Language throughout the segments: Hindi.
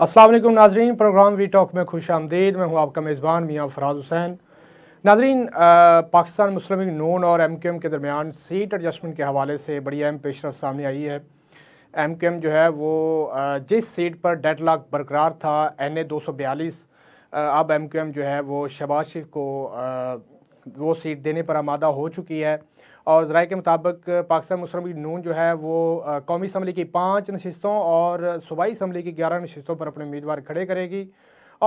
असलम नाजरीन प्रोग्राम वी टॉक में खुश आमदीद मैं हूँ आपका मेज़बान मियाँ फराज हुसैन नाजरीन पाकिस्तान मुस्लिम लीग नून और एम क्यू एम के दरमियान सीट एडजस्टमेंट के हवाले से बड़ी अहम पेशरफ सामने आई है एम क्यू एम जो है वो जिस सीट पर डेड लाख बरकरार था एन ए दो सौ बयालीस अब एम क्यू एम जो है वो शबाज शरीफ को वो सीट देने पर आमादा हो चुकी है और ज़राए के मुताबिक पाकिस्तान मुस्लिम लीग नून जो है वो कौमी असम्बली की पाँच नशस्तों और सूबाई असम्बली की ग्यारह नशस्तों पर अपने उम्मीदवार खड़े करेगी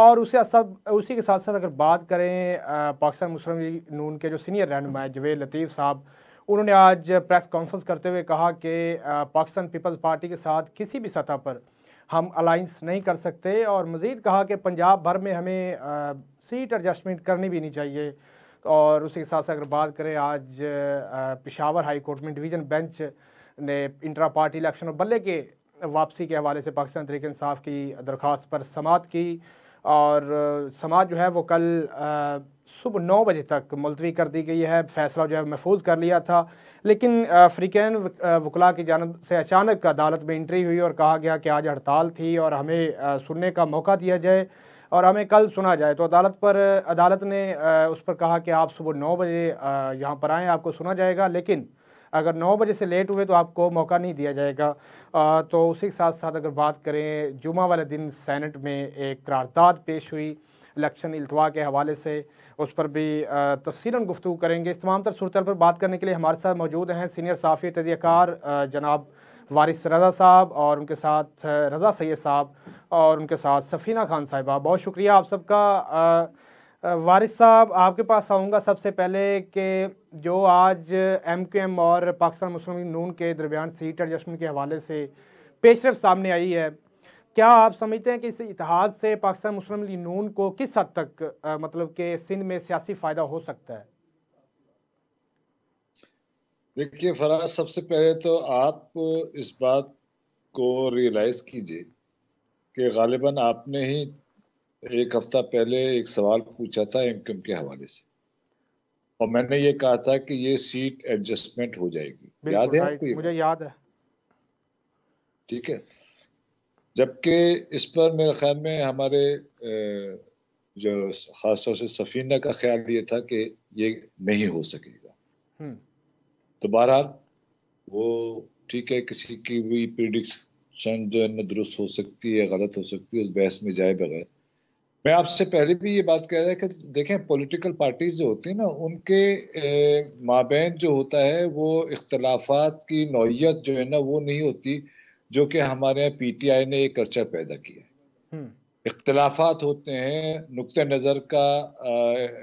और उसे सब उसी के साथ साथ अगर बात करें पाकिस्तान मुस्लिम लीग नून के जो सीनियर रहनुमा जवेद लतीफ़ साहब उन्होंने आज प्रेस कॉन्फ्रेंस करते हुए कहा कि पाकिस्तान पीपल्स पार्टी के साथ किसी भी सतह पर हम अलाइंस नहीं कर सकते और मज़ीद कहा कि पंजाब भर में हमें आ, सीट एडजस्टमेंट करनी भी नहीं चाहिए और उसके साथ साथ अगर बात करें आज पिशावर हाई कोर्ट में डिवीज़न बेंच ने इंटरा पार्टी इलेक्शन और बल्ले के वापसी के हवाले से पाकिस्तान तरीके इंसाफ की दरख्वास्त पर समात की और समात जो है वो कल सुबह नौ बजे तक मुलतवी कर दी गई है फैसला जो है महफूज कर लिया था लेकिन अफ्रीकन वकला की जानब से अचानक अदालत में इंट्री हुई और कहा गया कि आज हड़ताल थी और हमें सुनने का मौका दिया जाए और हमें कल सुना जाए तो अदालत पर अदालत ने उस पर कहा कि आप सुबह नौ बजे यहाँ पर आएँ आपको सुना जाएगा लेकिन अगर नौ बजे से लेट हुए तो आपको मौका नहीं दिया जाएगा तो उसी के साथ साथ अगर बात करें जुमा वाले दिन सैनट में एक करारदाद पेश हुई इलेक्शन अल्तवा के हवाले से उस पर भी तफसीला गुफ्तु करेंगे इस तमाम तर सूरत पर बात करने के लिए हमारे साथ मौजूद हैं सीनियर साफ़ी तजयकार जनाब वारिस रज़ा साहब और उनके साथ रज़ा सैद साहब और उनके साथ सफ़ीना खान साहिबा बहुत शुक्रिया आप सबका वारिस साहब आपके पास आऊँगा सबसे पहले कि जो आज एम क्यू एम और पाकिस्तान मुस्लिम नून के दरमियान सीट एडजस्टमेंट के हवाले से पेशरफ सामने आई है क्या आप समझते हैं कि इस इतिहाद से पाकिस्तान मुस्लिम लीग नून को किस हद तक आ, मतलब कि सिंध में सियासी फ़ायदा हो सकता है देखिए फराज सबसे पहले तो आप इस बात को रियलाइज़ कीजिए कि गालिबा आपने ही एक हफ्ता पहले एक सवाल पूछा था एमकम के हवाले से और मैंने ये कहा था कि ये सीट एडजस्टमेंट हो जाएगी याद है आपको मुझे याद है ठीक है जबकि इस पर मेरे ख्याल में हमारे जो ख़ास तौर से सफीना का ख्याल ये था कि ये नहीं हो सकेगा हम्म। तो बहरहाल वो ठीक है किसी की भी प्रिडिक्ट चंद जो है दुरुस्त हो सकती है गलत हो सकती है उस बहस में जाए बगैर मैं आपसे पहले भी ये बात कह रहा है कि देखें पॉलिटिकल पार्टीज जो होती हैं ना उनके माबेन जो होता है वो इख्तलाफात की नौीयत जो है ना वो नहीं होती जो कि हमारे यहाँ पी टी आई ने एक कल्चर पैदा किया है हम्म। इख्तलाफात होते हैं नुक़ नज़र का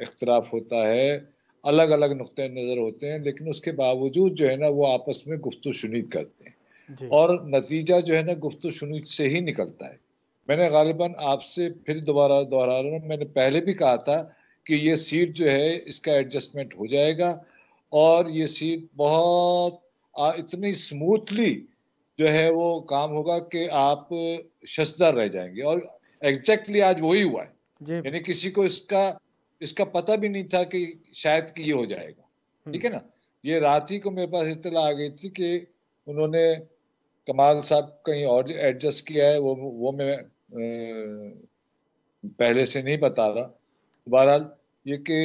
इख्तलाफ होता है अलग अलग नुक़ नज़र होते हैं लेकिन उसके बावजूद जो है ना वो आपस में गुफ्तु शुनीद करते हैं और नतीजा जो है ना गुफ्त शनूज से ही निकलता है मैंने गालिबा आपसे फिर दोबारा दोहरा रहा मैंने पहले भी कहा था कि ये सीट जो है इसका एडजस्टमेंट हो जाएगा और ये सीट बहुत आ, इतनी स्मूथली जो है वो काम होगा कि आप शस्तर रह जाएंगे और एग्जैक्टली आज वही हुआ है यानी किसी को इसका इसका पता भी नहीं था कि शायद कि ये हो जाएगा हम्म। ठीक है ना ये रात ही को मेरे पास इतला आ गई थी कि उन्होंने कमाल साहब कहीं और एडजस्ट किया है वो वो मैं पहले से नहीं बता रहा बहरहाल ये कि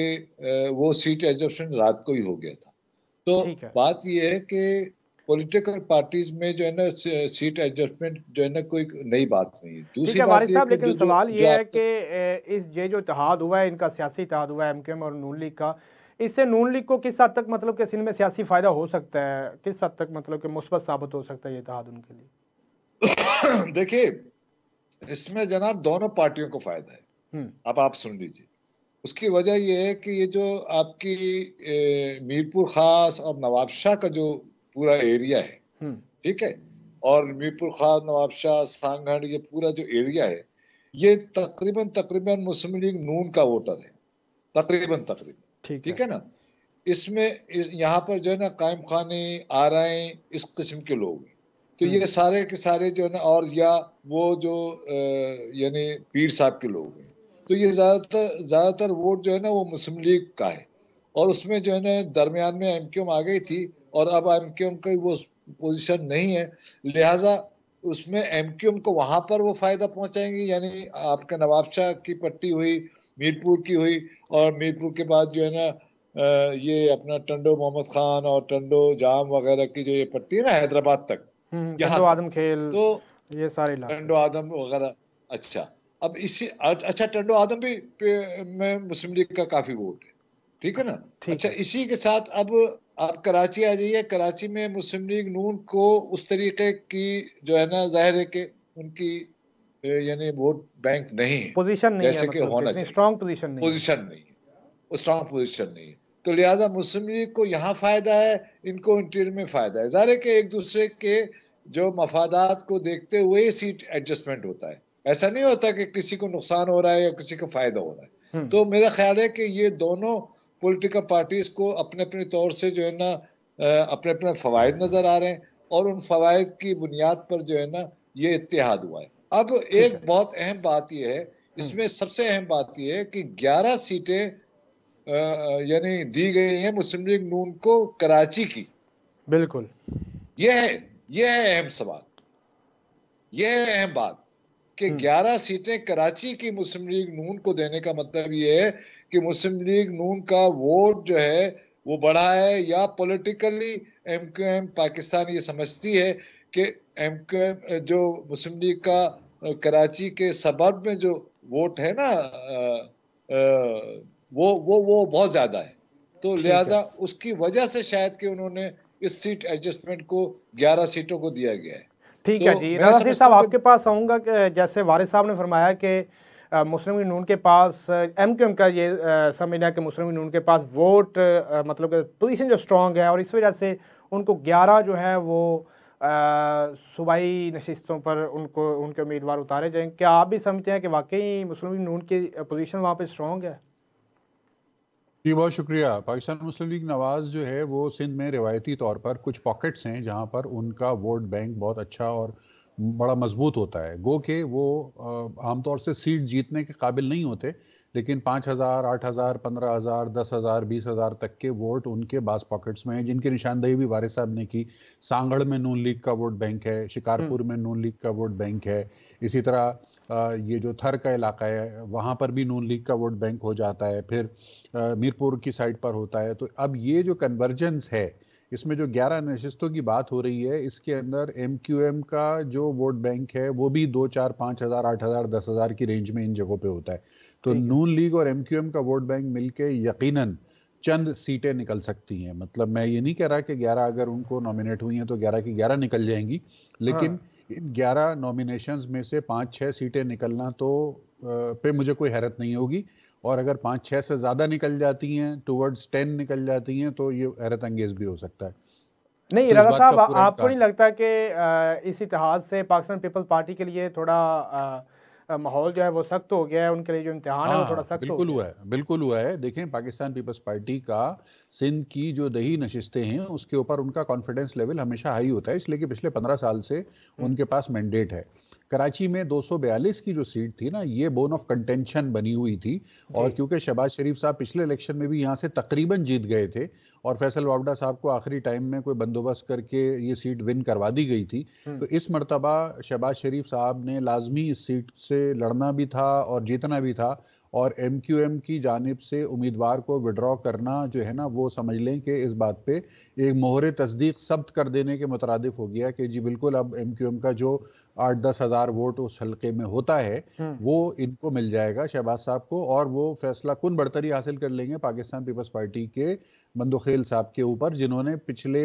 वो सीट एडजस्टमेंट रात को ही हो गया था तो बात ये है कि पॉलिटिकल पार्टीज में जो है ना सीट एडजस्टमेंट जो है ना कोई नई बात नहीं है दूसरी बात साहब लेकिन सवाल ये है कि इस ये जो इतिहाद हुआ है इनका सियासी इतिहाद हुआ है एम और नून लीग का इससे नून लीग को किस हद तक मतलब के सिंध में सियासी फ़ायदा हो सकता है किस हद तक मतलब के मुस्बत साबित हो सकता है ये इतिहाद उनके लिए देखिए इसमें जनाब दोनों पार्टियों को फ़ायदा है हम्म। अब आप सुन लीजिए उसकी वजह यह है कि ये जो आपकी मीरपुर खास और नवाबशाह का जो पूरा एरिया है हम्म। ठीक है और मीरपुर खास नवाबशाह सांगढ़ ये पूरा जो एरिया है ये तकरीबन तकरीबन मुस्लिम लीग नून का वोटर है तकरीबन तकरीबन ठीक है ना इसमें इस, यहाँ पर जो है ना कायम खाने आ रहे हैं इस किस्म के लोग तो ये हम्म। सारे के सारे जो है ना और या वो जो यानी पीर साहब के लोग हैं तो ये ज़्यादातर ज़्यादातर वोट जो है ना वो मुस्लिम लीग का है और उसमें जो है ना दरमियान में एम क्यू एम आ गई थी और अब एम क्यूम का वो पोजीशन नहीं है लिहाजा उसमें एम क्यूम को वहां पर वो फ़ायदा पहुँचाएंगे यानी आपके नवाबशाह की पट्टी हुई मीरपुर की हुई और मीरपुर के बाद जो है ना ये अपना टंडो मोहम्मद खान और टंडो जाम वगैरह की जो ये पट्टी है ना हैदराबाद तक हम्म, यहाँ आदम खेल तो ये सारे टंडो आदम वगैरह अच्छा अब इसी अच्छा टंडो आदम भी में मुस्लिम लीग का काफी वोट है ठीक है ना अच्छा इसी के साथ अब आप कराची आ जाइए कराची में मुस्लिम लीग नून को उस तरीके की जो है ना जाहिर है कि उनकी यानी वोट बैंक नहीं पोजीशन नहीं जैसे कि मतलब होना चाहिए पोजीशन नहीं पोजीशन नहीं है पोजीशन नहीं तो लिहाजा मुस्लिम लीग को यहाँ फायदा है इनको इंटीरियर में फायदा है ज़ाहिर कि एक दूसरे के जो मफादात को देखते हुए सीट एडजस्टमेंट होता है ऐसा नहीं होता कि किसी को नुकसान हो रहा है या किसी को फायदा हो रहा है हम्म। तो मेरा ख्याल है कि ये दोनों पॉलिटिकल पार्टीज को अपने अपने तौर से जो है ना अपने अपने फवायद नज़र आ रहे हैं और उन फवायद की बुनियाद पर जो है ना ये इतिहाद हुआ है अब एक बहुत अहम बात यह है हम्म। इसमें सबसे अहम बात यह है कि 11 सीटें यानी दी गई हैं मुस्लिम लीग नून को कराची की बिल्कुल यह है यह है अहम सवाल यह है अहम बात कि 11 हम्म। सीटें कराची की मुस्लिम लीग नून को देने का मतलब यह है कि मुस्लिम लीग नून का वोट जो है वो बढ़ा है या politically M Q M Pakistan ये समझती है कि एम क्यू एम जो मुस्लिम लीग का कराची के सबब में जो वोट है ना वो वो वो बहुत ज़्यादा है तो लिहाजा उसकी वजह से शायद कि उन्होंने इस सीट एडजस्टमेंट को 11 सीटों को दिया गया है ठीक तो है जी राजा साहब आपके पास आऊँगा जैसे वारिस साहब ने फरमाया कि मुस्लिम लीग नून के पास एम क्यू एम का ये समझना है कि मुस्लिम लीग नून के पास वोट मतलब पोजीशन जो स्ट्रॉन्ग है और इस वजह से उनको 11 जो है वो सूबाई नशस्तों पर उनको उनके उम्मीदवार उतारे जाएँ क्या आप भी समझते हैं कि वाकई मुस्लिम नून की पोजीशन वहाँ पर स्ट्रॉन्ग है जी बहुत शुक्रिया पाकिस्तान मुस्लिम लीग नवाज़ जो है वो सिंध में रिवायती तौर पर कुछ पॉकेट्स हैं जहाँ पर उनका वोट बैंक बहुत अच्छा और बड़ा मजबूत होता है गो के वो आमतौर से सीट जीतने के काबिल नहीं होते लेकिन पाँच हज़ार आठ हज़ार पंद्रह हज़ार दस हज़ार बीस हज़ार तक के वोट उनके बास पॉकेट्स में हैं जिनकी निशानदेही भी वारिस साहब ने की सांगड़ में नून लीग का वोट बैंक है शिकारपुर हम्म। में नून लीग का वोट बैंक है इसी तरह ये जो थर का इलाका है वहाँ पर भी नून लीग का वोट बैंक हो जाता है फिर मीरपुर की साइड पर होता है तो अब ये जो कन्वर्जेंस है इसमें जो 11 नशस्तों की बात हो रही है इसके अंदर एम का जो वोट बैंक है वो भी दो चार पाँच हज़ार आठ हज़ार दस हज़ार की रेंज में इन जगहों पे होता है तो नून लीग और एमक्यूएम का वोट बैंक मिलके यकीनन चंद सीटें निकल सकती हैं मतलब मैं ये नहीं कह रहा कि 11 अगर उनको नॉमिनेट हुई हैं तो 11 की 11 निकल जाएंगी लेकिन हाँ। इन 11 नॉमिनेशंस में से पाँच छः सीटें निकलना तो पे मुझे कोई हैरत नहीं होगी और अगर पाँच छः से ज़्यादा निकल जाती हैं टूवर्ड्स टेन निकल जाती हैं तो ये हैरत अंगेज भी हो सकता है नहीं तो इरादा साहब आपको नहीं लगता कि इस इतिहास से पाकिस्तान पीपल्स पार्टी के लिए थोड़ा आ, माहौल जो है वो सख्त हो गया है उनके लिए जो इम्तिहान है वो थोड़ा हाँ, सख्त बिल्कुल हुआ है बिल्कुल हुआ है देखें पाकिस्तान पीपल्स पार्टी का सिंध की जो दही नशिस्तें हैं उसके ऊपर उनका कॉन्फिडेंस लेवल हमेशा हाई होता है इसलिए कि पिछले पंद्रह साल से हम्म। उनके पास मैंडेट है कराची में 242 की जो सीट थी ना ये बोन ऑफ कंटेंशन बनी हुई थी और क्योंकि शहबाज शरीफ साहब पिछले इलेक्शन में भी यहाँ से तकरीबन जीत गए थे और फैसल वावडा साहब को आखिरी टाइम में कोई बंदोबस्त करके ये सीट विन करवा दी गई थी हम्म। तो इस मरतबा शहबाज शरीफ साहब ने लाजमी इस सीट से लड़ना भी था और जीतना भी था और एम की जानब से उम्मीदवार को विड्रॉ करना जो है ना वो समझ लें कि इस बात पे एक मोहर तस्दीक सब्त कर देने के मुतरद हो गया कि जी बिल्कुल अब एम का जो आठ दस हज़ार वोट उस हल्के में होता है हम्म। वो इनको मिल जाएगा शहबाज साहब को और वो फैसला कन बढ़तरी हासिल कर लेंगे पाकिस्तान पीपल्स पार्टी के बंदोखेल साहब के ऊपर जिन्होंने पिछले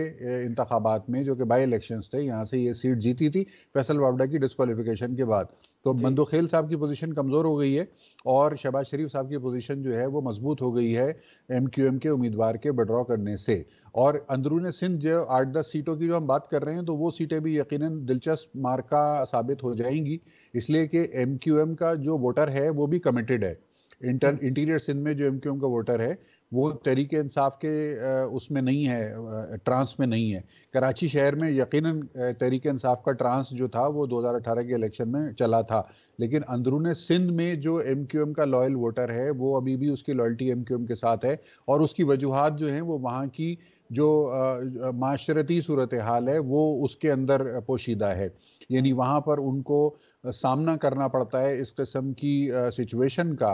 इंतबात में जो कि बाई इलेक्शन थे यहाँ से ये सीट जीती थी फैसल वावडा की डिसकॉलीफिकेशन के बाद तो बंदोखेल साहब की पोजीशन कमज़ोर हो गई है और शहबाज शरीफ साहब की पोजीशन जो है वो मजबूत हो गई है एम क्यू एम के उम्मीदवार के बड्रॉ करने से और अंदरून सिंध जो आठ दस सीटों की जो हम बात कर रहे हैं तो वो सीटें भी यकीन दिलचस्प मार्का साबित हो जाएंगी इसलिए कि एम क्यू एम का जो वोटर है वो भी कमिटेड है इंटर हम्म। इंटीरियर सिंध में जो एम का वोटर है वो तहरीक इंसाफ के उसमें नहीं है ट्रांस में नहीं है कराची शहर में यकीनन तहरीक इंसाफ का ट्रांस जो था वो 2018 के इलेक्शन में चला था लेकिन अंदरून सिंध में जो एम क्यू एम का लॉयल वोटर है वो अभी भी उसकी लॉयल्टी एम क्यू एम के साथ है और उसकी वजूहत जो हैं वो वहाँ की जो माशरती सूरत हाल है वो उसके अंदर पोशीदा है यानी वहाँ पर उनको सामना करना पड़ता है इस किस्म की सिचुएशन का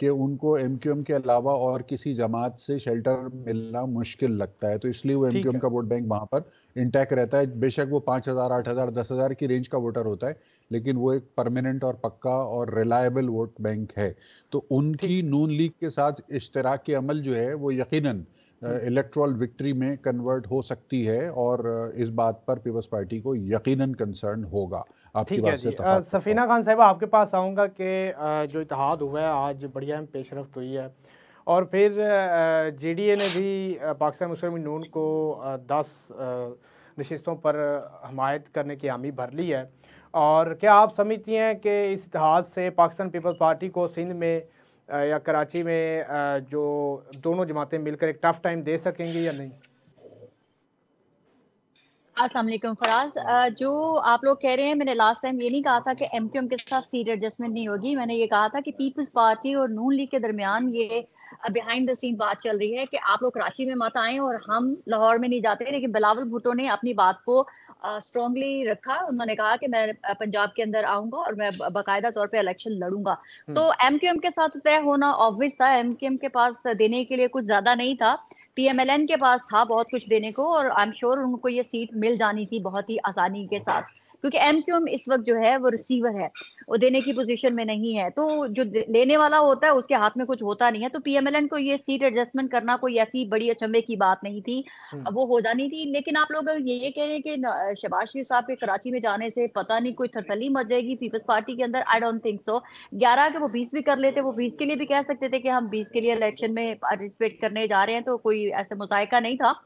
कि उनको एम के अलावा और किसी जमात से शेल्टर मिलना मुश्किल लगता है तो इसलिए वो एम का वोट बैंक वहाँ पर इंटैक्ट रहता है बेशक वो पाँच हज़ार आठ हज़ार दस हज़ार की रेंज का वोटर होता है लेकिन वो एक परमानेंट और पक्का और रिलायबल वोट बैंक है तो उनकी नून लीग के साथ इश्तराक के अमल जो है वो यकीन इलेक्ट्रोल विक्ट्री में कन्वर्ट हो सकती है और इस बात पर पीपल्स पार्टी को यकीनन कंसर्न होगा ठीक है जी सफीना खान साहब आपके पास आऊँगा कि जो इतिहाद हुआ है आज बढ़िया अहम पेशरफ हुई तो है और फिर जे डी ए ने भी पाकिस्तान मुस्लिम नून को दस नशस्तों पर हमायत करने की हामी भर ली है और क्या आप समझती हैं कि इस इतिहाद से पाकिस्तान पीपल्स पार्टी को सिंध में या कराची में जो दोनों जमातें मिलकर एक टफ़ टाइम दे सकेंगी या नहीं असलम फराज जो आप लोग कह रहे हैं मैंने लास्ट टाइम ये नहीं कहा था कि एम क्यू एम के साथ सीट एडजस्टमेंट नहीं होगी मैंने ये कहा था कि पीपल्स पार्टी और नून लीग के दरमियान ये बिहाइंड द सीन बात चल रही है कि आप लोग कराची में मत आए और हम लाहौर में नहीं जाते लेकिन बिलावल भुट्टो ने अपनी बात को स्ट्रांगली रखा उन्होंने कहा कि मैं पंजाब के अंदर आऊंगा और मैं बाकायदा तौर पे इलेक्शन लड़ूंगा हम्म। तो एम के साथ तय होना ऑब्वियस था एम के पास देने के लिए कुछ ज्यादा नहीं था पीएमएलएन के पास था बहुत कुछ देने को और आई एम श्योर उनको ये सीट मिल जानी थी बहुत ही आसानी के साथ क्योंकि एम क्यू एम इस वक्त जो है वो रिसीवर है वो देने की पोजीशन में नहीं है तो जो लेने वाला होता है उसके हाथ में कुछ होता नहीं है तो पीएमएलएन को ये सीट एडजस्टमेंट करना कोई ऐसी बड़ी अचंभे की बात नहीं थी हम्म। वो हो जानी थी लेकिन आप लोग ये कह रहे हैं कि शबाज शरीफ साहब के कराची में जाने से पता नहीं कोई थरथली मच जाएगी पीपल्स पार्टी के अंदर आई डोंट थिंक सो ग्यारह के वो बीस भी कर लेते वो बीस के लिए भी कह सकते थे कि हम बीस के लिए इलेक्शन में पार्टिसिपेट करने जा रहे हैं तो कोई ऐसा मुजायका नहीं था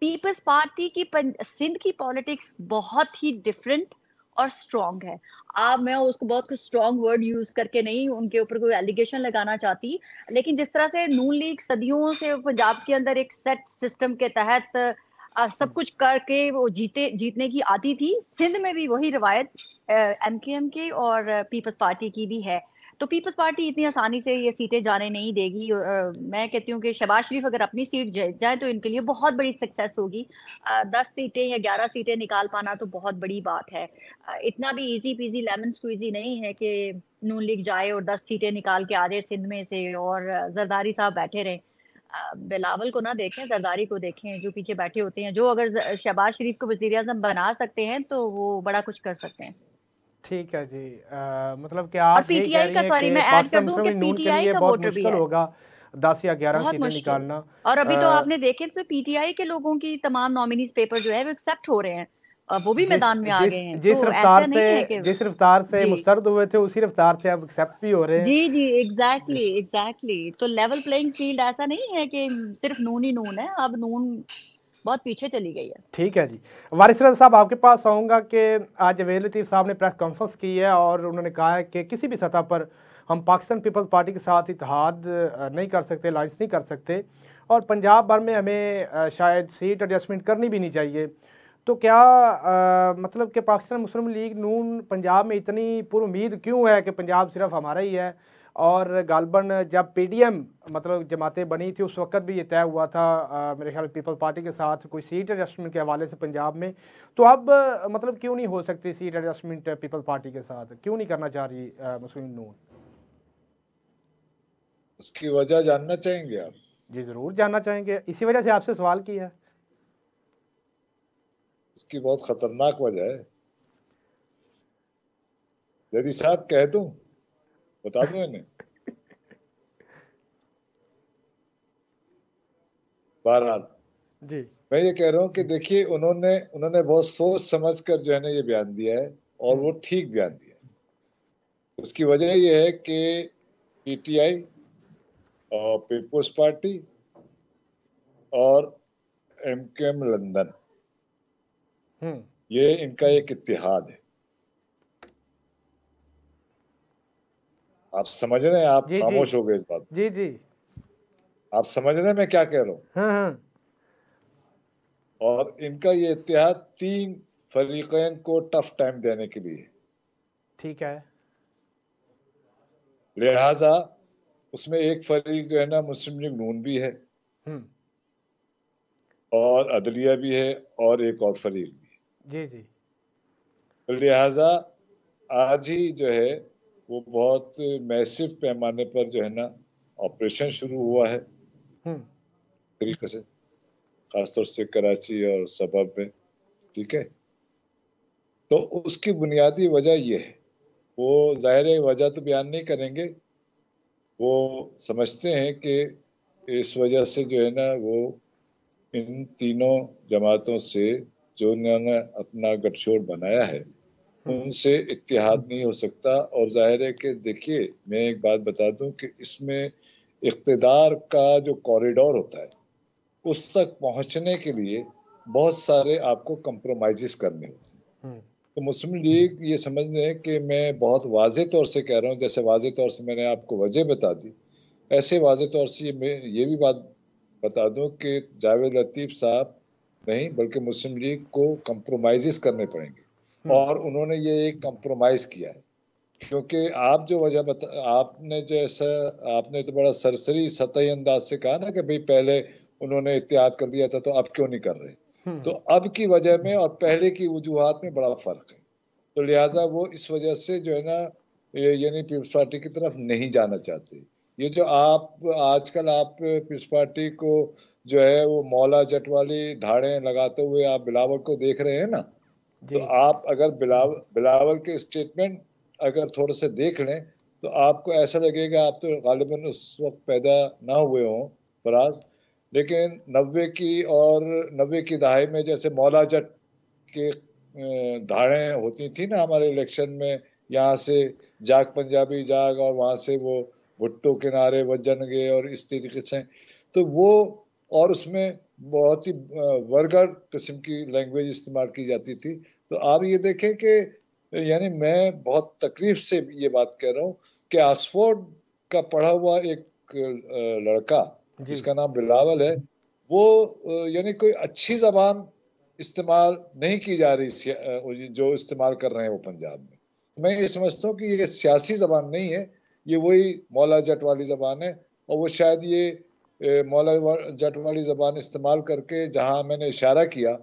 पीपल्स पार्टी की सिंध की पॉलिटिक्स बहुत ही डिफरेंट और स्ट्रॉन्ग है आप मैं उसको बहुत कुछ स्ट्रॉन्ग वर्ड यूज करके नहीं उनके ऊपर कोई एलिगेशन लगाना चाहती लेकिन जिस तरह से नून लीग सदियों से पंजाब के अंदर एक सेट सिस्टम के तहत आ, सब कुछ करके वो जीते जीतने की आती थी सिंध में भी वही रिवायत एम के और पीपल्स पार्टी की भी है तो पीपल्स पार्टी इतनी आसानी से ये सीटें जाने नहीं देगी और मैं कहती हूँ कि शहबाज शरीफ अगर अपनी सीट जाए तो इनके लिए बहुत बड़ी सक्सेस होगी दस सीटें या ग्यारह सीटें निकाल पाना तो बहुत बड़ी बात है इतना भी ईजी पीजी लेमन स्क्वीजी नहीं है कि नून लीग जाए और दस सीटें निकाल के आ जाए सिंध में से और जरदारी साहब बैठे रहें बिलावल को ना देखें सरदारी को देखें जो पीछे बैठे होते हैं जो अगर शहबाज शरीफ को वजीर बना सकते हैं तो वो बड़ा कुछ कर सकते हैं ठीक है जी आ, मतलब कि आप पीटीआई का सॉरी मैं ऐड कर दूं कि पीटीआई का वोटर भी होगा दस या ग्यारह सीटें निकालना और अभी तो आपने देखे तो पीटीआई के लोगों की तमाम नॉमिनीज पेपर जो है वो एक्सेप्ट हो रहे हैं वो भी मैदान में आ गए हैं जिस तो रफ्तार से जिस रफ्तार से मुस्तरद हुए थे उसी रफ्तार से अब एक्सेप्ट भी हो रहे हैं जी जी एग्जैक्टली एग्जैक्टली तो लेवल प्लेइंग फील्ड ऐसा नहीं है कि सिर्फ नून ही नून है अब नून बहुत पीछे चली गई है ठीक है जी वारिस साहब आपके पास आऊँगा कि आज अवेल लतीफ़ साहब ने प्रेस कॉन्फ्रेंस की है और उन्होंने कहा है कि किसी भी सतह पर हम पाकिस्तान पीपल्स पार्टी के साथ इतिहाद नहीं कर सकते लॉन्च नहीं कर सकते और पंजाब भर में हमें शायद सीट एडजस्टमेंट करनी भी नहीं चाहिए तो क्या आ, मतलब कि पाकिस्तान मुस्लिम लीग नून पंजाब में इतनी पुरुद क्यों है कि पंजाब सिर्फ हमारा ही है और गालबन जब पीडीएम मतलब जमातें बनी थी उस वक्त भी ये तय हुआ था आ, मेरे ख्याल पीपल पार्टी के साथ कोई सीट एडजस्टमेंट के हवाले से पंजाब में तो अब मतलब क्यों नहीं हो सकती सीट एडजस्टमेंट पीपल पार्टी के साथ क्यों नहीं करना चाह रही मुस्लिम नून उसकी वजह जानना चाहेंगे आप जी ज़रूर जानना चाहेंगे इसी वजह से आपसे सवाल किया इसकी बहुत खतरनाक वजह है यदि साहब कह दूं बता दो इन्हें बहरहाल जी मैं ये कह रहा हूँ कि देखिए उन्होंने उन्होंने बहुत सोच समझ कर जो है ना ये बयान दिया है और वो ठीक बयान दिया है उसकी वजह ये है कि पीटीआई और पीपुल्स पार्टी और एम के एम लंदन हम्म। ये इनका एक इतिहाद है आप समझ रहे हैं आप खामोश हो गए इस बात जी जी आप समझ रहे हैं मैं क्या कह रहा हूँ हाँ, हाँ। और इनका ये इतिहाद तीन फरीकैन को टफ टाइम देने के लिए ठीक है लिहाजा उसमें एक फरीक जो है ना मुस्लिम लीग नून भी है हम्म। और अदलिया भी है और एक और फरीक भी जी जी तो लिहाजा आज ही जो है वो बहुत मैसिव पैमाने पर जो है ना ऑपरेशन शुरू हुआ है हम्म। तरीके से खासतौर से कराची और सबब में ठीक है तो उसकी बुनियादी वजह यह है वो ज़ाहिर वजह तो बयान नहीं करेंगे वो समझते हैं कि इस वजह से जो है ना वो इन तीनों जमातों से जो उन्होंने अपना गठजोड़ बनाया है उनसे इतिहाद नहीं हो सकता और जाहिर है कि देखिए मैं एक बात बता दूं कि इसमें इकतदार का जो कॉरिडोर होता है उस तक पहुंचने के लिए बहुत सारे आपको कंप्रोमाइज़ करने होते हैं हम्म। तो मुस्लिम लीग ये समझ लें कि मैं बहुत वाज तौर से कह रहा हूँ जैसे वाज तौर से मैंने आपको वजह बता दी ऐसे वाज तौर से मैं ये भी बात बता दूँ कि जावेद लतीफ़ साहब नहीं बल्कि मुस्लिम लीग को कंप्रोमाइज़ करने पड़ेंगे हम्म। और उन्होंने ये एक कंप्रोमाइज किया है क्योंकि आप जो वजह बता आपने जैसा आपने तो बड़ा सरसरी सतही अंदाज से कहा ना कि भाई पहले उन्होंने एहतियात कर दिया था तो अब क्यों नहीं कर रहे हम्म। तो अब की वजह में और पहले की वजूहत में बड़ा फर्क है तो लिहाजा वो इस वजह से जो है ना यानी पीपल्स पार्टी की तरफ नहीं जाना चाहते ये जो आप आजकल आप पीपल्स पार्टी को जो है वो मौला जट वाली धाड़े लगाते हुए आप बिलावट को देख रहे हैं ना तो आप अगर बिलाव बिलावल के स्टेटमेंट अगर थोड़े से देख लें तो आपको ऐसा लगेगा आप तो गालिबा उस वक्त पैदा ना हुए हों फराज लेकिन नबे की और नबे की दहाई में जैसे मौला जट के धाड़ें होती थी ना हमारे इलेक्शन में यहाँ से जाग पंजाबी जाग और वहाँ से वो भुट्टो किनारे वजन गए और इस तरीके से तो वो और उसमें बहुत ही वर्गर किस्म की लैंग्वेज इस्तेमाल की जाती थी तो आप ये देखें कि यानी मैं बहुत तकलीफ से ये बात कह रहा हूँ कि ऑक्सफोर्ड का पढ़ा हुआ एक लड़का जिसका नाम बिलावल है वो यानी कोई अच्छी जबान इस्तेमाल नहीं की जा रही जो इस्तेमाल कर रहे हैं वो पंजाब में मैं ये समझता हूँ कि ये सियासी जबान नहीं है ये वही मौला जट वाली जबान है और वो शायद ये मौला जट वाली जबान इस्तेमाल करके जहाँ मैंने इशारा किया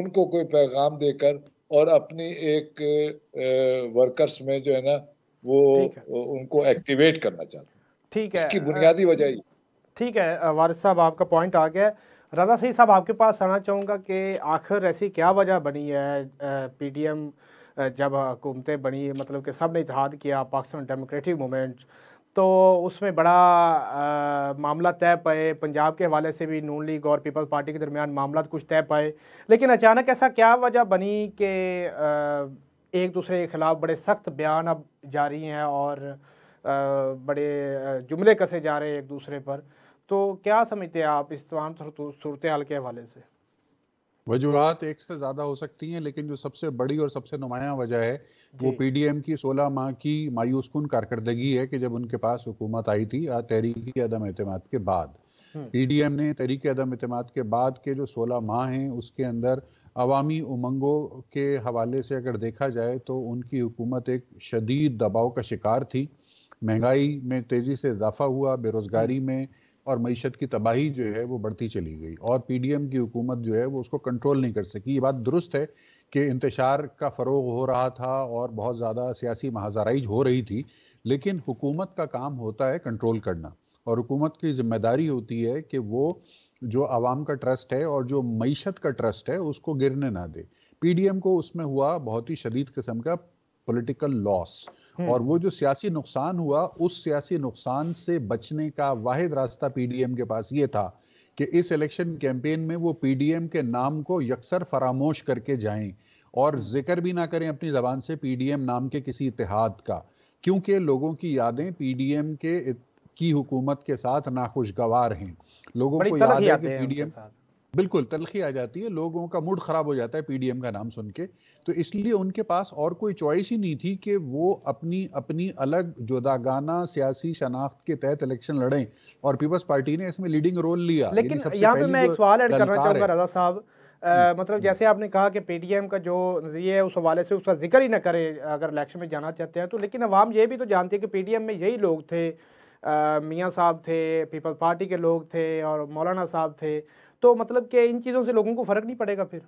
उनको कोई पैगाम देकर और अपनी एक वर्कर्स में जो है ना वो उनको एक्टिवेट करना चाहते हैं ठीक है इसकी बुनियादी वजह ही ठीक है वारिस साहब आपका पॉइंट आ गया राजा सिंह साहब आपके पास आना चाहूँगा कि आखिर ऐसी क्या वजह बनी है पीडीएम जब हुकूमतें बनी मतलब कि सब ने इतिहाद किया पाकिस्तान डेमोक्रेटिक मूवमेंट तो उसमें बड़ा आ, मामला तय पाए पंजाब के हवाले से भी नून लीग और पीपल्स पार्टी के दरमियान मामला कुछ तय पाए लेकिन अचानक ऐसा क्या वजह बनी कि एक दूसरे के ख़िलाफ़ बड़े सख्त बयान अब जारी हैं और आ, बड़े जुमले कसे जा रहे हैं एक दूसरे पर तो क्या समझते हैं आप इस तमाम सूरत हाल के हवाले से वजूहत एक से ज़्यादा हो सकती हैं लेकिन जो सबसे बड़ी और सबसे नुमाया वजह है वो पीडीएम की 16 माह की मायूसकुन कारकर्दगी है कि जब उनके पास हुकूमत आई थी तहरीकी अदम अहतमाद के बाद पीडीएम हम्म। ने तहरीक अदम अतमाद के बाद के जो 16 माह हैं उसके अंदर अवामी उमंगों के हवाले से अगर देखा जाए तो उनकी हुकूमत एक शदीद दबाव का शिकार थी महंगाई में तेज़ी से इजाफा हुआ बेरोज़गारी हम्म। में और मीशत की तबाही जो है वो बढ़ती चली गई और पी डी एम की हुकूमत जो है वो उसको कंट्रोल नहीं कर सकी ये बात दुरुस्त है कि इंतशार का फ़रोग हो रहा था और बहुत ज़्यादा सियासी महाजाराइज हो रही थी लेकिन हुकूमत का काम होता है कंट्रोल करना और हुकूमत की जिम्मेदारी होती है कि वो जो आवाम का ट्रस्ट है और जो मीशत का ट्रस्ट है उसको गिरने ना दे पीडीएम को उसमें हुआ बहुत ही शदीद किस्म का पॉलिटिकल लॉस हम्म। और वो जो सियासी नुकसान हुआ उस सियासी नुकसान से बचने का वाहिद रास्ता पीडीएम के पास ये था कि इस इलेक्शन कैंपेन में वो पीडीएम के नाम को यकसर फरामोश करके जाएं और हम्म। जिक्र भी ना करें अपनी ज़बान से पीडीएम नाम के किसी इतिहाद का क्योंकि लोगों की यादें पीडीएम के की हुकूमत के साथ नाखुशगवार हैं लोगों को याद है कि पीडीएम बिल्कुल तलखी आ जाती है लोगों का मूड खराब हो जाता है पीडीएम का नाम सुन के तो इसलिए उनके पास और कोई चॉइस ही नहीं थी कि वो अपनी अपनी अलग जोदागाना सियासी शनाख्त के तहत इलेक्शन लड़े और पीपल्स पार्टी ने इसमें लीडिंग रोल लिया लेकिन यहाँ पे मैं एक सवाल ऐड करना चाहूंगा रजा साहब हम्म। मतलब हम्म। जैसे आपने कहा कि पीडीएम का जो नज़रिया है उस हवाले से उसका जिक्र ही ना करें अगर इलेक्शन में जाना चाहते हैं तो लेकिन अवाम ये भी तो जानती है कि पीडीएम में यही लोग थे मियाँ साहब थे पीपल्स पार्टी के लोग थे और मौलाना साहब थे तो मतलब कि इन चीज़ों से लोगों को फ़र्क नहीं पड़ेगा फिर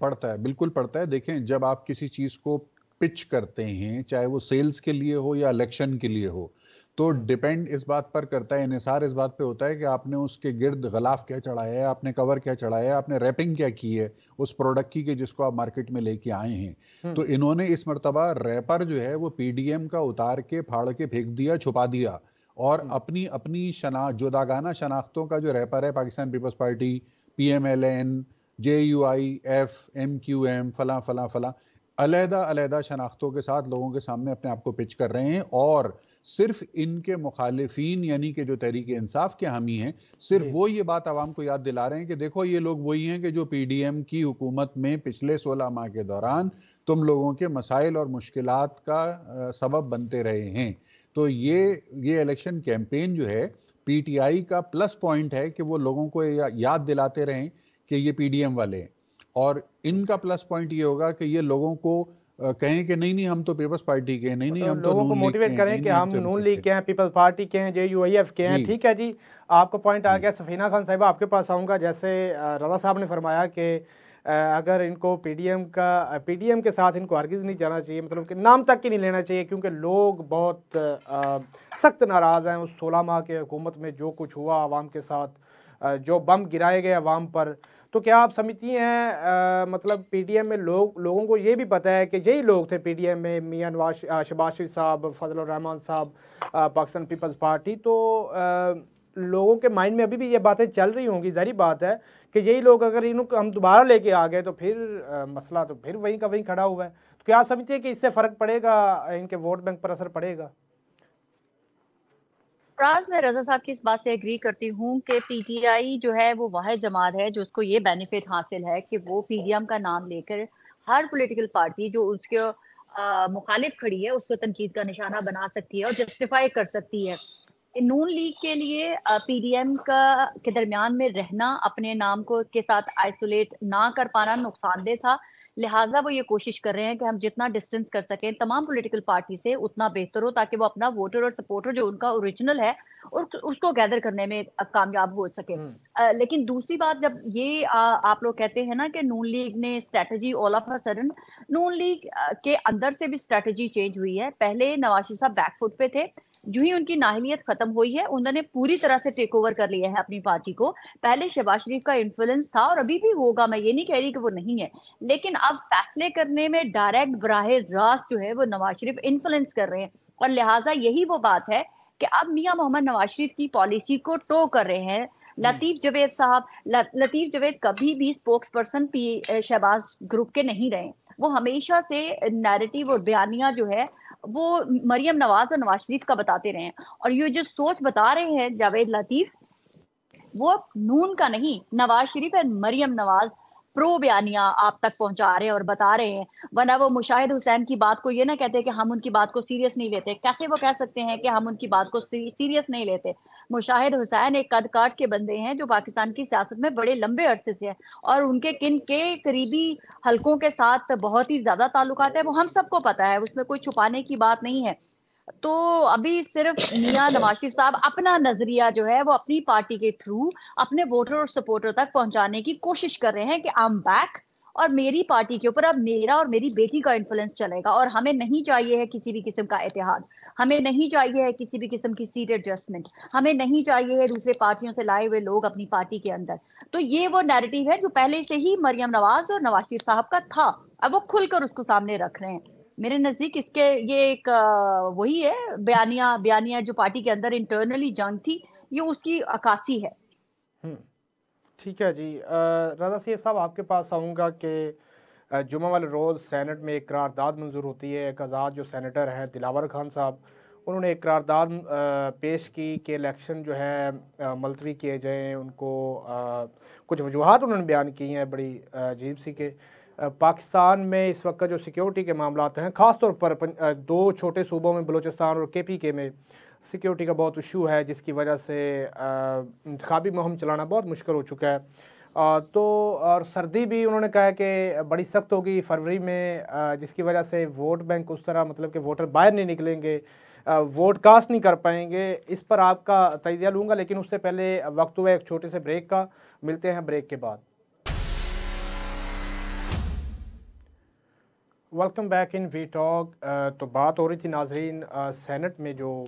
पड़ता है बिल्कुल पड़ता है देखें जब आप किसी चीज़ को पिच करते हैं चाहे वो सेल्स के लिए हो या इलेक्शन के लिए हो तो डिपेंड इस बात पर करता है इसार इस बात पे होता है कि आपने उसके गिर्द गलाफ क्या चढ़ाया है आपने कवर क्या चढ़ाया है आपने रैपिंग क्या की है उस प्रोडक्ट की के जिसको आप मार्केट में लेके आए हैं हम्म। तो इन्होंने इस मरतबा रैपर जो है वो पीडीएम का उतार के फाड़ के फेंक दिया छुपा दिया और हम्म। अपनी अपनी शना जुदागाना शनाख्तों का जो रहपर है Pakistan Peoples Party P M L N J U I F M Q M फला फला फला अलहदा अलहदा शनाख्तों के साथ लोगों के सामने अपने आप को पिच कर रहे हैं और सिर्फ इनके मुखालफन यानी कि जो तहरीक इंसाफ के हामी हैं सिर्फ वो ये बात आवाम को याद दिला रहे हैं कि देखो ये लोग वही हैं कि जो पी डी एम की हुकूमत में पिछले सोलह माह के दौरान तुम लोगों के मसाइल और मुश्किल का सबब बनते रहे हैं तो ये ये इलेक्शन कैंपेन जो है पीटीआई का प्लस पॉइंट है कि वो लोगों को या, याद दिलाते रहें कि ये पीडीएम वाले हैं और इनका प्लस पॉइंट ये होगा कि ये लोगों को कहें कि नहीं नहीं हम तो पीपल्स पार्टी के नहीं नहीं मतलब हम तो लोगों को मोटिवेट करें कि हम नून लीग के हैं पीपल्स तो पार्टी के हैं जे यू आई एफ के हैं ठीक है जी आपको पॉइंट आ गया सफीना खान साहब आपके पास आऊँगा जैसे रवा साहब ने फरमाया कि अगर इनको पी का पी के साथ इनको हरगिज़ नहीं जाना चाहिए मतलब कि नाम तक ही नहीं लेना चाहिए क्योंकि लोग बहुत सख्त नाराज़ हैं उस सोलह माह के हुकूमत में जो कुछ हुआ आवाम के साथ जो बम गिराए गए आवाम पर तो क्या आप समझती हैं मतलब पीडीएम में लोग लोगों को ये भी पता है कि यही लोग थे पीडीएम में मियाँ नवाज साहब फजल रहमान साहब पाकिस्तान पीपल्स पार्टी तो आ, लोगों के माइंड में अभी भी ये बातें चल रही होंगी जहरी बात है कि यही लोग अगर इन हम दोबारा लेके आ गए तो फिर आ, मसला तो फिर वहीं का वहीं खड़ा हुआ है तो क्या समझते हैं कि इससे फ़र्क पड़ेगा इनके वोट बैंक पर असर पड़ेगा राज मैं रजा साहब की इस बात से एग्री करती हूँ कि पीटीआई जो है वो वह जमात है जो उसको ये बेनिफिट हासिल है कि वो पीडीएम का नाम लेकर हर पॉलिटिकल पार्टी जो उसके मुखालिफ खड़ी है उसको तनकीद का निशाना बना सकती है और जस्टिफाई कर सकती है नून लीग के लिए पीडीएम का के दरमियान में रहना अपने नाम को के साथ आइसोलेट ना कर पाना नुकसानदेह था लिहाजा वो ये कोशिश कर रहे हैं कि हम जितना डिस्टेंस कर सकें तमाम पॉलिटिकल पार्टी से उतना बेहतर हो ताकि वो अपना वोटर और सपोर्टर जो उनका ओरिजिनल है और उसको गैदर करने में कामयाब हो सके आ, हम्म। लेकिन दूसरी बात जब ये आ, आप लोग कहते हैं ना कि नून लीग ने strategy all of sudden Noon League के अंदर से भी स्ट्रेटजी चेंज हुई है पहले नवाशी साहब बैकफुट पे थे जो ही उनकी नाहमियत खत्म हुई है उन्होंने पूरी तरह से टेक ओवर कर लिया है अपनी पार्टी को पहले शहबाज शरीफ का इन्फ्लुएंस था और अभी भी होगा मैं ये नहीं कह रही कि वो नहीं है लेकिन अब फैसले करने में डायरेक्ट बराह रास्त जो है वो नवाज शरीफ इन्फ्लुएंस कर रहे हैं और लिहाजा यही वो बात है कि अब मियाँ मोहम्मद नवाज शरीफ की पॉलिसी को टो कर रहे हैं हम्म। लतीफ जवेद साहब लतीफ जवेद कभी भी स्पोक्स पर्सन शहबाज ग्रुप के नहीं रहे वो हमेशा से नैरेटिव और बयानिया जो है वो मरियम नवाज और नवाज शरीफ का बताते रहे हैं और ये जो सोच बता रहे हैं जावेद लतीफ वो अब नून का नहीं नवाज शरीफ है मरियम नवाज प्रो बयानिया आप तक पहुंचा रहे हैं और बता रहे हैं वरना वो मुशाहिद हुसैन की बात को ये ना कहते कि हम उनकी बात को सीरियस नहीं लेते कैसे वो कह सकते हैं कि हम उनकी बात को सीरियस नहीं लेते मुशाहिद हुसैन एक कद काट के बंदे हैं जो पाकिस्तान की सियासत में बड़े लंबे अरसे से हैं और उनके किन के करीबी हलकों के साथ बहुत ही ज्यादा ताल्लुक है वो हम सबको पता है उसमें कोई छुपाने की बात नहीं है तो अभी सिर्फ मियाँ नवाज शरीफ साहब अपना नजरिया जो है वो अपनी पार्टी के थ्रू अपने वोटर और सपोर्टर तक पहुंचाने की कोशिश कर रहे हैं कि आई एम बैक और मेरी पार्टी के ऊपर अब मेरा और मेरी बेटी का इन्फ्लुएंस चलेगा और हमें नहीं चाहिए है किसी भी किस्म का एतिहाद हमें नहीं चाहिए है किसी भी किस्म की सीट एडजस्टमेंट हमें नहीं चाहिए है दूसरे पार्टियों से लाए हुए लोग अपनी पार्टी के अंदर तो ये वो नैरेटिव है जो पहले से ही मरियम नवाज और नवाज शरीफ साहब का था अब वो खुलकर उसको सामने रख रहे हैं मेरे नजदीक इसके ये एक वही है बयानिया बयानिया जो पार्टी के अंदर इंटरनली जंग थी ये उसकी अकासी है हम्म, ठीक है जी राधा सिंह साहब आपके पास आऊंगा कि जुमे वाले रोज़ सैनट में एक करारदाद मंजूर होती है एक आज़ाद जो सैनटर हैं दिलावर खान साहब उन्होंने एक करारदाद पेश की कि इलेक्शन जो है मुलतवी किए जाएँ उनको कुछ वजूहत उन्होंने बयान की हैं बड़ी अजीब सी के पाकिस्तान में इस वक्त जो सिक्योरिटी के मामला हैं ख़ास तौर पर दो छोटे सूबों में बलूचिस्तान और के पी के में सिक्योरिटी का बहुत इशू है जिसकी वजह से इंतबी मुहिम चलाना बहुत मुश्किल हो चुका है तो और सर्दी भी उन्होंने कहा कि बड़ी सख्त होगी फरवरी में जिसकी वजह से वोट बैंक उस तरह मतलब कि वोटर बाहर नहीं निकलेंगे वोट कास्ट नहीं कर पाएंगे इस पर आपका तजिया लूँगा लेकिन उससे पहले वक्त हुआ एक छोटे से ब्रेक का मिलते हैं ब्रेक के बाद welcome back in we talk तो बात हो रही थी नाजरीन सेनेट में जो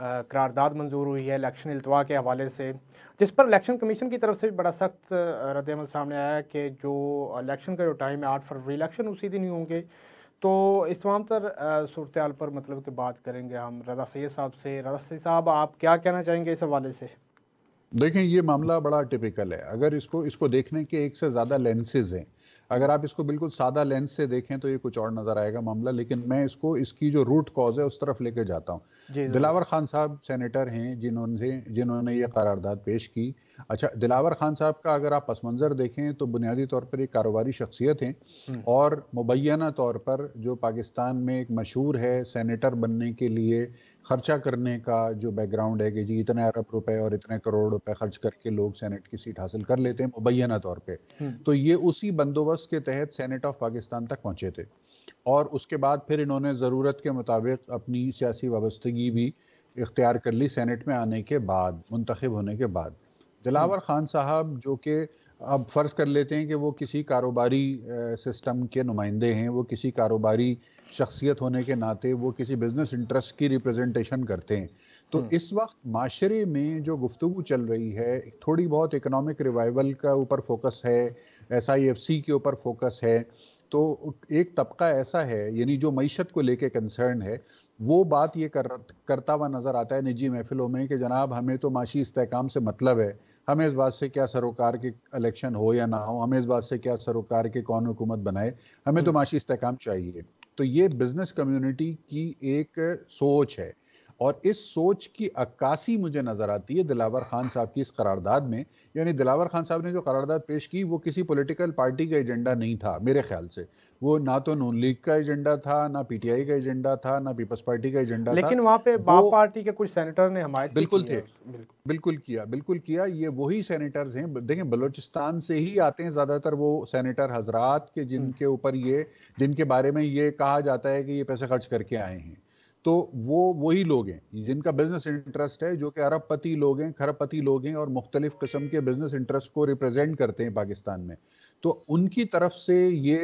करारदाद मंजूर हुई है इलेक्शन अल्तवा के हवाले से जिस पर इलेक्शन कमीशन की तरफ से भी बड़ा सख्त रद्दमल सामने आया है कि जो इलेक्शन का जो टाइम है आठ फरवरी इलेक्शन उसी दिन ही होंगे तो इस तमाम तर सूरत पर मतलब कि बात करेंगे हम रजा सैद साहब से रजा सैद साहब आप क्या कहना चाहेंगे इस हवाले से देखें ये मामला बड़ा टिपिकल है अगर इसको इसको देखने के एक से ज़्यादा लेंसेज हैं अगर आप इसको बिल्कुल सादा लेंस से देखें तो ये कुछ और नजर आएगा मामला लेकिन मैं इसको इसकी जो रूट कॉज है उस तरफ लेके जाता हूँ दिलावर खान साहब सेनेटर हैं जिन्होंने जिन्होंने ये करारदाद पेश की अच्छा दिलावर खान साहब का अगर आप पस मंज़र देखें तो बुनियादी तौर पर एक कारोबारी शख्सियत हैं हम्म। और मुबैना तौर पर जो पाकिस्तान में एक मशहूर है सैनिटर बनने के लिए खर्चा करने का जो बैकग्राउंड है कि जी इतने अरब रुपए और इतने करोड़ रुपए खर्च करके लोग सेनेट की सीट हासिल कर लेते हैं मुबैना तौर पे हम्म। तो ये उसी बंदोबस्त के तहत सेनेट ऑफ पाकिस्तान तक पहुंचे थे और उसके बाद फिर इन्होंने ज़रूरत के मुताबिक अपनी सियासी वाबस्तगी भी इख्तियार कर ली सेनेट में आने के बाद मुंतखब होने के बाद दिलावर हम्म। खान साहब जो कि अब फ़र्ज़ कर लेते हैं कि वो किसी कारोबारी सिस्टम के नुमाइंदे हैं वो किसी कारोबारी शख्सियत होने के नाते वो किसी बिजनेस इंटरेस्ट की रिप्रेजेंटेशन करते हैं तो हम्म। इस वक्त माशरे में जो गुफ्तु चल रही है थोड़ी बहुत इकोनॉमिक रिवाइवल का ऊपर फोकस है एस आई एफ सी के ऊपर फोकस है तो एक तबका ऐसा है यानी जो मीशत को लेके कंसर्न है वो बात ये कर करता हुआ नज़र आता है निजी महफिलों में कि जनाब हमें तो माशी इसकाम से मतलब है हमें इस बात से क्या सरोकार के इलेक्शन हो या ना हो हमें इस बात से क्या सरोकार के कौन हुकूमत बनाए हमें तो हम्म। माशी इसकाम चाहिए तो ये बिजनेस कम्युनिटी की एक सोच है और इस सोच की अक्कासी मुझे नज़र आती है दिलावर खान साहब की इस करारदाद में यानी दिलावर खान साहब ने जो करारदाद पेश की वो किसी पॉलिटिकल पार्टी का एजेंडा नहीं था मेरे ख्याल से वो ना तो नून लीग का एजेंडा था ना पीटीआई का एजेंडा था ना पीपल्स पार्टी का एजेंडा लेकिन वहाँ पे बाप पार्टी के कुछ सेनेटर ने हमारे बिल्कुल थे बिल्कुल किया बिल्कुल किया ये वही सेनेटर्स हैं देखें बलोचिस्तान से ही आते हैं ज़्यादातर वो सेनेटर हजरात के जिनके हम्म। ऊपर ये जिनके बारे में ये कहा जाता है कि ये पैसे खर्च करके आए हैं तो वो वही लोग हैं जिनका बिजनेस इंटरेस्ट है जो कि अरबपति लोग हैं खरबपति लोग हैं और मुख्तलिफ किस्म के बिजनेस इंटरेस्ट को रिप्रेजेंट करते हैं पाकिस्तान में तो उनकी तरफ से ये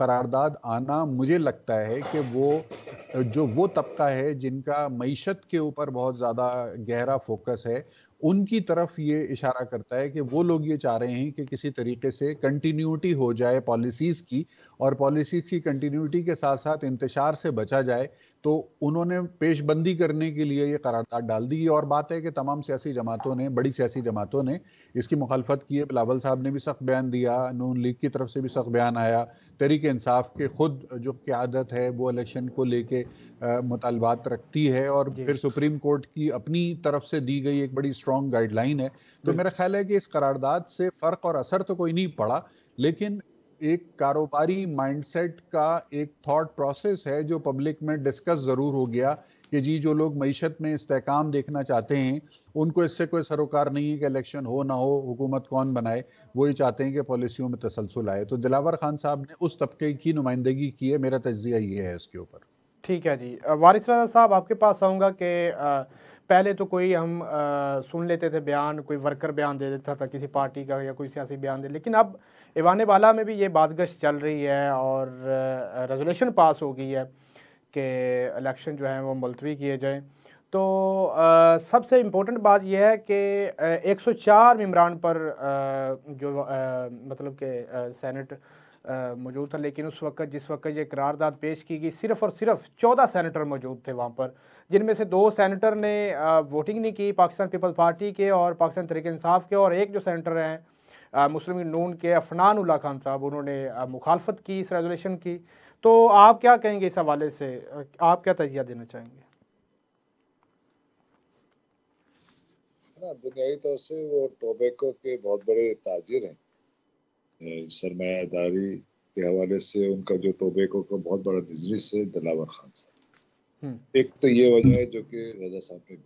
करारदाद आना मुझे लगता है कि वो जो वो तबका है जिनका मीशत के ऊपर बहुत ज़्यादा गहरा फोकस है उनकी तरफ ये इशारा करता है कि वो लोग ये चाह रहे हैं कि किसी तरीके से कंटिन्यूटी हो जाए पॉलिसीज़ की और पॉलिसीज़ की कंटिन्यूटी के साथ साथ इंतशार से बचा जाए तो उन्होंने पेशबंदी करने के लिए ये करारदाद डाल दी और बात है कि तमाम सियासी जमातों ने बड़ी सियासी जमातों ने इसकी मुखालफत की है बिलावल साहब ने भी सख्त बयान दिया नून लीग की तरफ से भी सख्त बयान आया तहरीक इंसाफ के खुद जो क्यादत है वो इलेक्शन को लेके मुतालबात रखती है और फिर सुप्रीम कोर्ट की अपनी तरफ से दी गई एक बड़ी स्ट्रॉन्ग गाइडलाइन है तो मेरा ख्याल है कि इस करारदाद से फ़र्क और असर तो कोई नहीं पड़ा लेकिन एक कारोबारी माइंडसेट का एक थॉट प्रोसेस है जो पब्लिक में डिस्कस ज़रूर हो गया कि जी जो लोग मीशत में इस्तेकाम देखना चाहते हैं उनको इससे कोई सरोकार नहीं है कि इलेक्शन हो ना हो हुकूमत कौन बनाए वो ही चाहते हैं कि पॉलिसियों में तसलसल आए तो दिलावर खान साहब ने उस तबके की नुमाइंदगी की है मेरा तजिया ये है इसके ऊपर ठीक है जी वारिस राजा साहब आपके पास आऊँगा कि पहले तो कोई हम आ, सुन लेते थे बयान कोई वर्कर बयान दे देता था किसी पार्टी का या कोई सियासी बयान दे लेकिन अब इवान बाला में भी ये बाजगश चल रही है और रेजोल्यूशन पास हो गई है कि इलेक्शन जो है वो मुलतवी किए जाएँ तो आ, सबसे इम्पोर्टेंट बात यह है कि एक सौ चार इमरान पर आ, जो आ, मतलब के सेनेट मौजूद था लेकिन उस वक्त जिस वक्त ये करारदाद पेश की गई सिर्फ और सिर्फ चौदह सेनेटर मौजूद थे वहाँ पर जिनमें से दो सेनेटर ने वोटिंग नहीं की पाकिस्तान पीपल्स पार्टी के और पाकिस्तान तरीके इंसाफ के और एक जो सेनेटर हैं मुस्लिम नून के अफनान उल्ला खान साहब उन्होंने मुखालफत की इस रेजोलेशन की तो आप क्या कहेंगे इस हवाले से आप क्या तजिया देना चाहेंगे बुनियादी तौर से वो टोबैको के बहुत बड़े ताजिर हैं सरमायादारी के हवाले से उनका जो टोबैको का बहुत बड़ा बिजनेस है दिलावर खान साहब हम्म। एक तो ये वजह है जो कि राजा साहब ने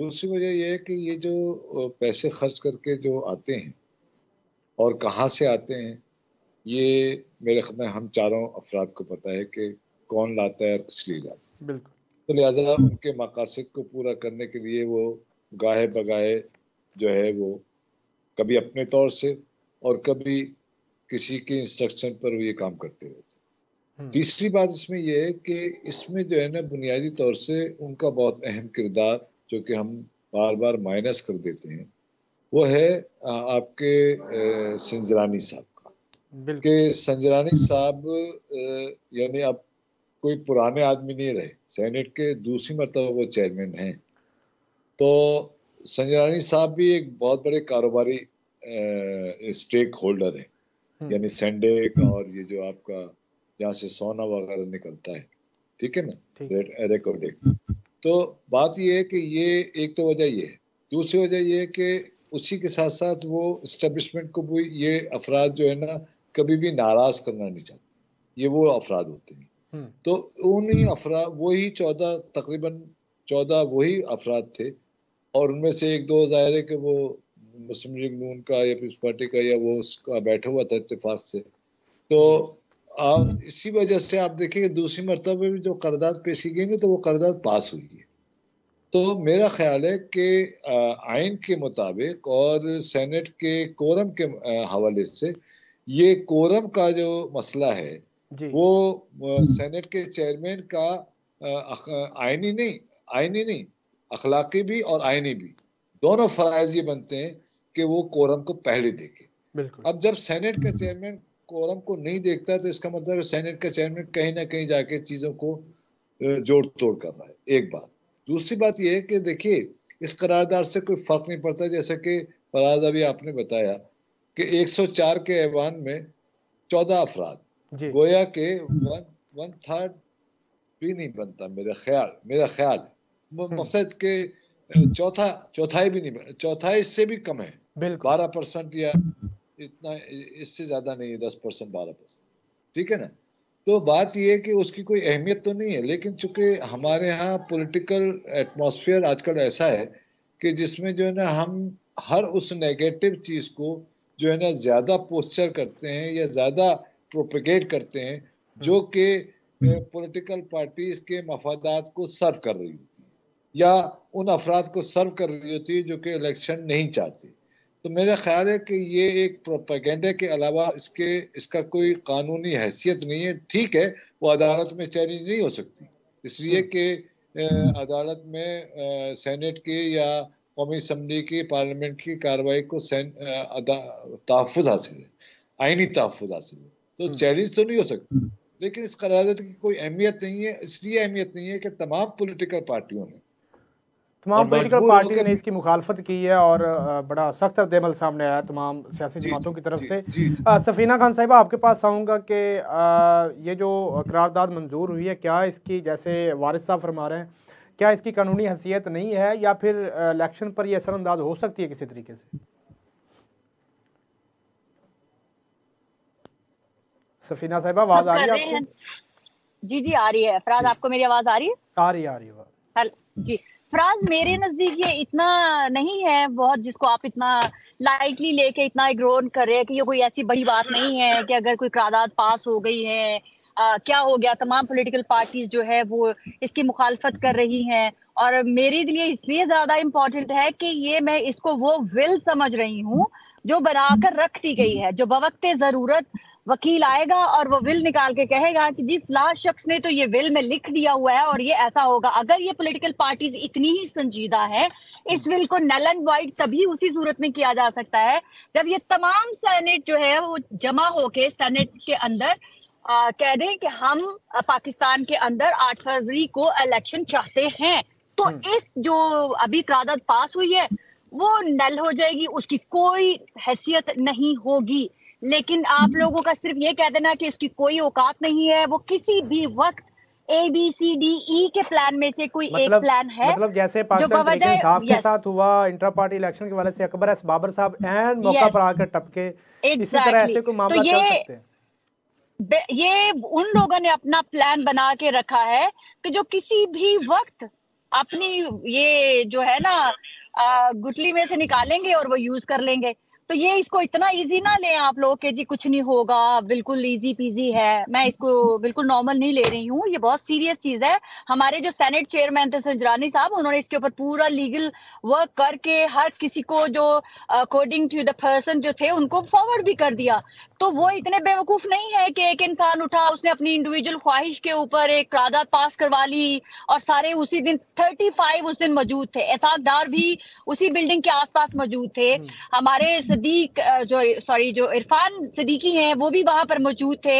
दूसरी वजह यह है कि ये जो पैसे खर्च करके जो आते हैं और कहाँ से आते हैं ये मेरे ख्याल में हम चारों अफराद को पता है कि कौन लाता है और किस लिए लाता है बिल्कुल तो लिहाजा उनके मकासद को पूरा करने के लिए वो गाहे बगाहे जो है वो कभी अपने तौर से और कभी किसी के इंस्ट्रक्शन पर ये काम करते रहते हम्म। तीसरी बात इसमें यह है कि इसमें जो है ना बुनियादी तौर से उनका बहुत अहम किरदार जो कि हम बार बार माइनस कर देते हैं वो है आपके संजरानी साहब का कि संजरानी साहब यानी अब कोई पुराने आदमी नहीं रहे सेनेट के दूसरी मरतबा वो चेयरमैन हैं तो संजरानी साहब भी एक बहुत बड़े कारोबारी स्टेक होल्डर हैं हम्म। यानी सेंडेक और ये जो आपका जहाँ से सोना वगैरह निकलता है ठीक है ना रेकोडेक तो बात यह है कि ये एक तो वजह ये है दूसरी वजह यह है कि उसी के साथ साथ वो इस्टेब्लिशमेंट को भी ये अफराद जो है ना कभी भी नाराज करना नहीं चाहते ये वो अफराद होते हैं हम्म। तो उन्हीं अफरा वही चौदह तकरीबन चौदह वही अफराद थे और उनमें से एक दो जाहिर है कि वो मुस्लिम लीग नून का या पीपल्स पार्टी का या वो उसका बैठा हुआ था इतफाक से तो और इसी वजह से आप देखेंगे दूसरी मरतबे भी जो करदाद पेश की गई ना तो वो करदाद पास हुई है तो मेरा ख्याल है कि आइन के मुताबिक और सेनेट के कोरम के हवाले से ये कोरम का जो मसला है वो सेनेट के चेयरमैन का आइनी नहीं आइनी नहीं अखलाकी भी और आइनी भी दोनों फ़राइज ये बनते हैं कि वो कोरम को पहले देखे अब जब सेनेट का चेयरमैन कोरम को नहीं देखता तो इसका मतलब सेनेट का चेयरमैन कहीं ना कहीं जाके चीज़ों को जोड़ तोड़ कर रहा है एक बात दूसरी बात यह है कि देखिए इस करारदार से कोई फर्क नहीं पड़ता जैसे कि फराज अभी आपने बताया कि 104 के ऐवान में 14 अफराद गोया के वन वन थर्ड भी नहीं बनता मेरा ख्याल मेरा ख्याल मकसद हम्म। के चौथा चौथाई भी नहीं चौथाई से भी कम है बारह परसेंट या इतना इससे ज़्यादा नहीं है दस परसेंट बारह परसेंट ठीक है ना तो बात यह है कि उसकी कोई अहमियत तो नहीं है लेकिन चूंकि हमारे यहाँ पॉलिटिकल एटमॉस्फेयर आजकल ऐसा है कि जिसमें जो है ना हम हर उस नेगेटिव चीज़ को जो है ना ज़्यादा पोस्चर करते हैं या ज़्यादा प्रोपिगेट करते हैं जो हम्म। कि पॉलिटिकल हम्म। पार्टीज के मफादात को सर्व कर रही होती है या उन अफराद को सर्व कर रही होती है जो कि इलेक्शन नहीं चाहते तो मेरा ख्याल है कि ये एक प्रोपागेंडा के अलावा इसके इसका कोई कानूनी हैसियत नहीं है ठीक है वो अदालत में चैलेंज नहीं हो सकती इसलिए हम्म। कि अदालत में आ, सेनेट के या कौमी असम्बली की पार्लियामेंट की कार्रवाई को तहफ़ हासिल है आइनी तहफ़ हासिल है तो चैलेंज हम्म। तो नहीं हो सकती हम्म। लेकिन इस करारदाद की कोई अहमियत नहीं है इसलिए अहमियत नहीं है कि तमाम पोलिटिकल पार्टियों ने तमाम पोलिटिकल पार्टी ने इसकी मुखालफत की है और बड़ा सख्त रद्दमल सामने आया तमाम सियासी जमातों की तरफ से सफीना खान साहिबा आपके पास आऊँगा कि ये जो करारदाद मंजूर हुई है क्या इसकी जैसे वारिस साहब फरमा रहे हैं क्या इसकी कानूनी हैसियत नहीं है या फिर इलेक्शन पर यह असरअंदाज हो सकती है किसी तरीके से सफीना साहब आवाज आ रही है आपको जी जी आ रही है फराज आपको मेरी आवाज आ रही है आ रही है आ रही है जी अफराज मेरे नजदीक ये इतना नहीं है बहुत जिसको आप इतना लाइटली लेके इतना इग्नोर कर रहे हैं कि ये कोई ऐसी बड़ी बात नहीं है कि अगर कोई करारदाद पास हो गई है आ, क्या हो गया तमाम पॉलिटिकल पार्टीज जो है वो इसकी मुखालफत कर रही हैं और मेरे लिए इसलिए ज्यादा इम्पोर्टेंट है कि ये मैं इसको वो विल समझ रही हूँ जो बनाकर रख दी गई है जो बवक्त जरूरत वकील आएगा और वो विल निकाल के कहेगा कि जी फला शख्स ने तो ये विल में लिख दिया हुआ है और ये ऐसा होगा अगर ये पॉलिटिकल पार्टीज इतनी ही संजीदा है इस विल को नल एंड वाइड तभी उसी सूरत में किया जा सकता है जब ये तमाम सेनेट जो है वो जमा होके सेनेट के अंदर आ, कह दें कि हम पाकिस्तान के अंदर आठ फरवरी को इलेक्शन चाहते हैं तो हम्म। इस जो अभी करारदाद पास हुई है वो नल हो जाएगी उसकी कोई हैसियत नहीं होगी लेकिन आप हम्म। लोगों का सिर्फ ये कह देना कि उसकी कोई औकात नहीं है वो किसी भी वक्त A B C D E के प्लान में से कोई मतलब, एक प्लान है मतलब जैसे पाकिस्तान के साथ हुआ इंटर पार्टी इलेक्शन के वाले से अकबर एस बाबर साहब एंड मौका पर आकर टपके इसी तरह ऐसे कोई तो मामला चल सकते हैं ये उन लोगों ने अपना प्लान बना के रखा है कि जो किसी भी वक्त अपनी ये जो है ना गुटली में से निकालेंगे और वो यूज कर लेंगे तो ये इसको इतना इजी ना लें आप लोग कि जी कुछ नहीं होगा बिल्कुल इजी पीजी है मैं इसको बिल्कुल नॉर्मल नहीं ले रही हूँ ये बहुत सीरियस चीज है हमारे जो सेनेट चेयरमैन थे संजरानी साहब उन्होंने इसके ऊपर पूरा लीगल वर्क करके हर किसी को जो अकॉर्डिंग टू द पर्सन जो थे उनको फॉरवर्ड भी कर दिया तो वो इतने बेवकूफ नहीं है कि एक इंसान उठा उसने अपनी इंडिविजुअल ख्वाहिश के ऊपर एक करारदाद पास करवा ली और सारे उसी दिन थर्टी फाइव उस दिन मौजूद थे एहसासदार भी उसी बिल्डिंग के आसपास मौजूद थे हम्म। हमारे सदीक जो सॉरी जो इरफान सदीकी हैं वो भी वहां पर मौजूद थे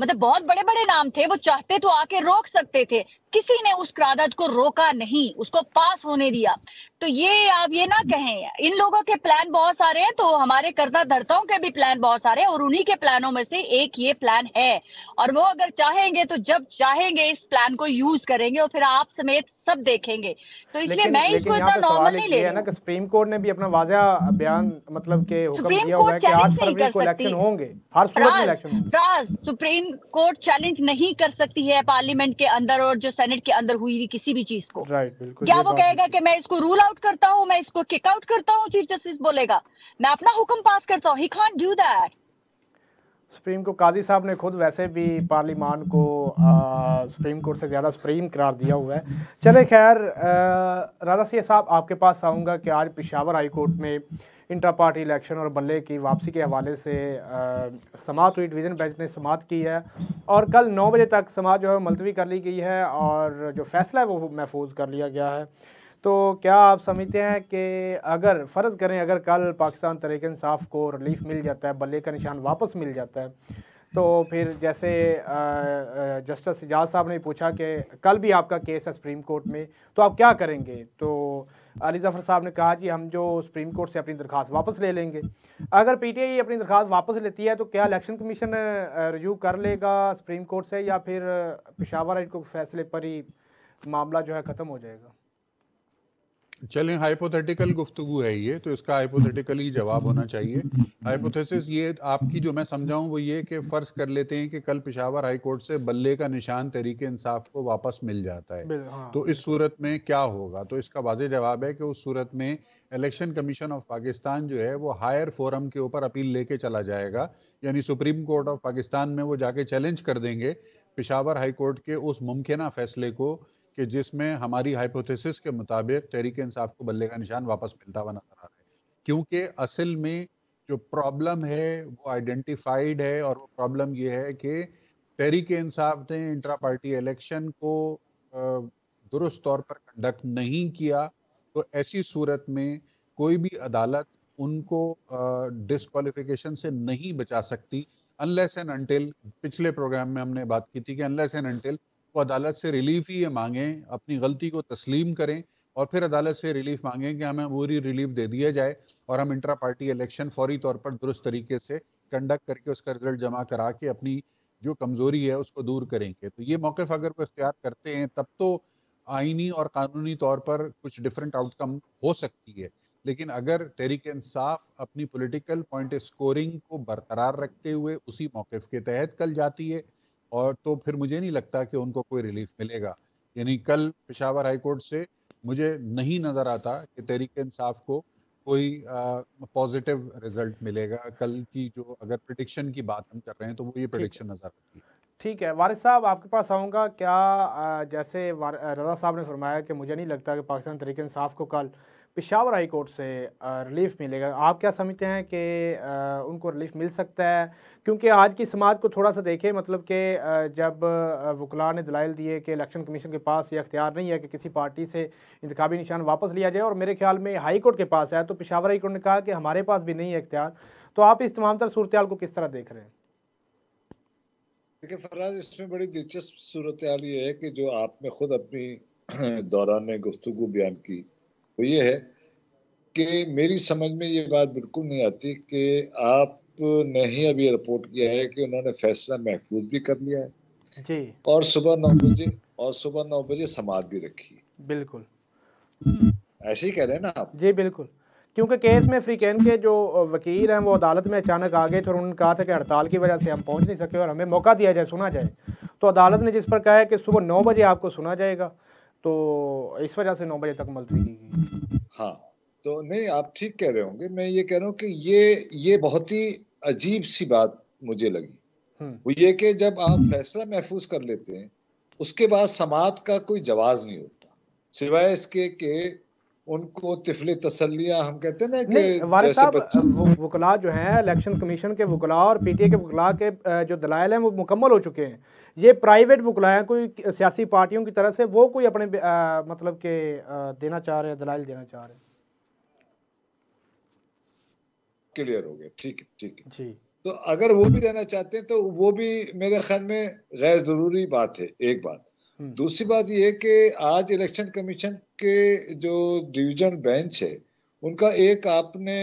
मतलब बहुत बड़े बड़े नाम थे वो चाहते तो आके रोक सकते थे किसी ने उस क्रादत को रोका नहीं उसको पास होने दिया तो ये आप ये ना कहें इन लोगों के प्लान बहुत सारे हैं तो हमारे कर्ता धर्ताओं के भी प्लान बहुत सारे हैं और उन्हीं के प्लानों में से एक ये प्लान है और वो अगर चाहेंगे तो जब चाहेंगे इस प्लान को यूज करेंगे और फिर आप समेत सब देखेंगे तो इसलिए मैं इसको इतना नॉर्मल नहीं ले ना सुप्रीम कोर्ट ने भी अपना वाजा बयान मतलब के सुप्रीम कोर्ट चैलेंज नहीं कर सकती होंगे सुप्रीम कोर्ट चैलेंज नहीं कर सकती है पार्लियामेंट के अंदर और जो सेनेट के अंदर हुई हुई किसी भी चीज को क्या वो कहेगा कि मैं इसको रूल आउट करता हूँ मैं इसको किक आउट करता हूँ चीफ जस्टिस बोलेगा मैं अपना हुक्म पास करता हूँ he can't do that supreme को काजी साहब ने खुद वैसे भी पार्लियामान को आ, सुप्रीम कोर्ट से ज़्यादा सुप्रीम करार दिया हुआ है चले खैर राधा सिंह साहब आपके पास आऊँगा कि आज पिशावर हाई कोर्ट में इंट्रा पार्टी इलेक्शन और बल्ले की वापसी के हवाले से समात हुई डिवीज़न बेंच ने समात की है और कल नौ बजे तक समात जो है मुलतवी कर ली गई है और जो फैसला है वो महफूज कर लिया गया है तो क्या आप समझते हैं कि अगर फ़र्ज़ करें अगर कल पाकिस्तान तहरीक इंसाफ को रिलीफ मिल जाता है बल्ले का निशान वापस मिल जाता है तो फिर जैसे जस्टिस एजाज साहब ने पूछा कि कल भी आपका केस है सुप्रीम कोर्ट में तो आप क्या करेंगे तो अली जफ़र साहब ने कहा कि हम जो सुप्रीम कोर्ट से अपनी दरख्वास्त वापस ले लेंगे अगर पी टी आई अपनी दरख्वास्त वापस लेती है तो क्या इलेक्शन कमीशन रिव्यू कर लेगा सुप्रीम कोर्ट से या फिर पेशावर हाइट को फैसले पर ही मामला जो है ख़त्म हो जाएगा चलें हाइपोथेटिकल गुफ्तगु है ये तो इसका हाइपोथेटिकली जवाब होना चाहिए हाइपोथेसिस ये आपकी जो मैं समझाऊं वो ये कि फर्ज कर लेते हैं कि कल पिशावर हाई कोर्ट से बल्ले का निशान तरीके इंसाफ को वापस मिल जाता है हाँ। तो इस सूरत में क्या होगा तो इसका वाजह जवाब है कि उस सूरत में इलेक्शन कमीशन ऑफ पाकिस्तान जो है वो हायर फोरम के ऊपर अपील लेके चला जाएगा यानी सुप्रीम कोर्ट ऑफ पाकिस्तान में वो जाके चैलेंज कर देंगे पिशावर हाई कोर्ट के उस मुमकिन फैसले को कि जिसमें हमारी हाइपोथेसिस के मुताबिक तहरीक इंसाफ को बल्ले का निशान वापस मिलता हुआ नजर आ रहा है क्योंकि असल में जो प्रॉब्लम है वो आइडेंटिफाइड है और वो प्रॉब्लम ये है कि तहरीक इंसाफ ने इंट्रा पार्टी इलेक्शन को दुरुस्त तौर पर कंडक्ट नहीं किया तो ऐसी सूरत में कोई भी अदालत उनको डिसक्वालिफिकेशन से नहीं बचा सकती अनलेस एंड अनटिल पिछले प्रोग्राम में हमने बात की थी कि अनलेस एंड अनटिल वो अदालत से रिलीफ ही ये मांगें अपनी गलती को तस्लीम करें और फिर अदालत से रिलीफ मांगें कि हमें पूरी रिलीफ दे दिया जाए और हम इंटरा पार्टी इलेक्शन फौरी तौर पर दुरुस्त तरीके से कंडक्ट करके उसका रिजल्ट जमा करा के अपनी जो कमज़ोरी है उसको दूर करेंगे तो ये मौक़ अगर वो इख्तियार करते हैं तब तो आइनी और कानूनी तौर पर कुछ डिफरेंट आउटकम हो सकती है लेकिन अगर तहरीक इंसाफ अपनी पॉलिटिकल पॉइंट स्कोरिंग को बरकरार रखते हुए उसी मौक़ के तहत कल जाती है और तो फिर मुझे नहीं लगता कि उनको कोई रिलीफ मिलेगा यानी कल पेशावर हाईकोर्ट से मुझे नहीं नज़र आता कि तहरीक इंसाफ को कोई पॉजिटिव रिजल्ट मिलेगा कल की जो अगर प्रडिक्शन की बात हम कर रहे हैं तो वो ये प्रडिक्शन नज़र आती है ठीक है वारिस साहब आपके पास आऊँगा क्या जैसे रजा साहब ने फरमाया कि मुझे नहीं लगता कि पाकिस्तान तरीके इंसाफ को कल पिशावर हाई कोर्ट से रिलीफ मिलेगा आप क्या समझते हैं कि उनको रिलीफ मिल सकता है क्योंकि आज की समाज को थोड़ा सा देखें मतलब कि जब वकला ने दलाइल दिए कि इलेक्शन कमीशन के पास ये अख्तियार नहीं है कि किसी पार्टी से इंतबी निशान वापस लिया जाए और मेरे ख्याल में हाई कोर्ट के पास है तो पिशावर हाई कोर्ट ने कहा कि हमारे पास भी नहीं है अख्तियार तो आप इस तमाम तर सूरत को किस तरह देख रहे हैं देखिए फराज इसमें बड़ी दिलचस्प सूरत ये है कि जो आपने खुद अपनी दौरान गुफ्तु बयान की वो ये है कि मेरी समझ में ये बात बिल्कुल नहीं आती कि आप नहीं अभी रिपोर्ट किया है कि उन्होंने फैसला महफूज भी कर लिया है जी और सुबह नौ बजे और सुबह नौ बजे समाज भी रखी बिल्कुल ऐसे ही कह रहे हैं ना आप जी बिल्कुल क्योंकि केस में फ्रीकैन के जो वकील हैं वो अदालत में अचानक आ गए थे और उन्होंने कहा था कि हड़ताल की वजह से हम पहुंच नहीं सके और हमें मौका दिया जाए सुना जाए तो अदालत ने जिस पर कहा है कि सुबह नौ बजे आपको सुना जाएगा तो इस वजह से नौ बजे तक मुलतवी की गई हाँ तो नहीं आप ठीक कह रहे होंगे मैं ये कह रहा हूँ कि ये ये बहुत ही अजीब सी बात मुझे लगी हम्म। वो ये कि जब आप फैसला महफूज कर लेते हैं उसके बाद समाज का कोई जवाब नहीं होता सिवाय इसके के उनको तिफली तसलिया हम कहते हैं ना कि जैसे वकला जो हैं इलेक्शन कमीशन के वकला और पीटीए के वकला के जो दलाइल हैं वो मुकम्मल हो चुके हैं ये प्राइवेट वकला हैं कोई सियासी पार्टियों की तरह से वो कोई अपने आ, मतलब के आ, देना चाह रहे हैं दलाइल देना चाह रहे हैं क्लियर हो गया ठीक है ठीक है जी तो अगर वो भी देना चाहते हैं तो वो भी मेरे ख्याल में गैर ज़रूरी बात है एक बात हम्म। दूसरी बात यह कि आज इलेक्शन कमीशन के जो डिवीजन बेंच है उनका एक आपने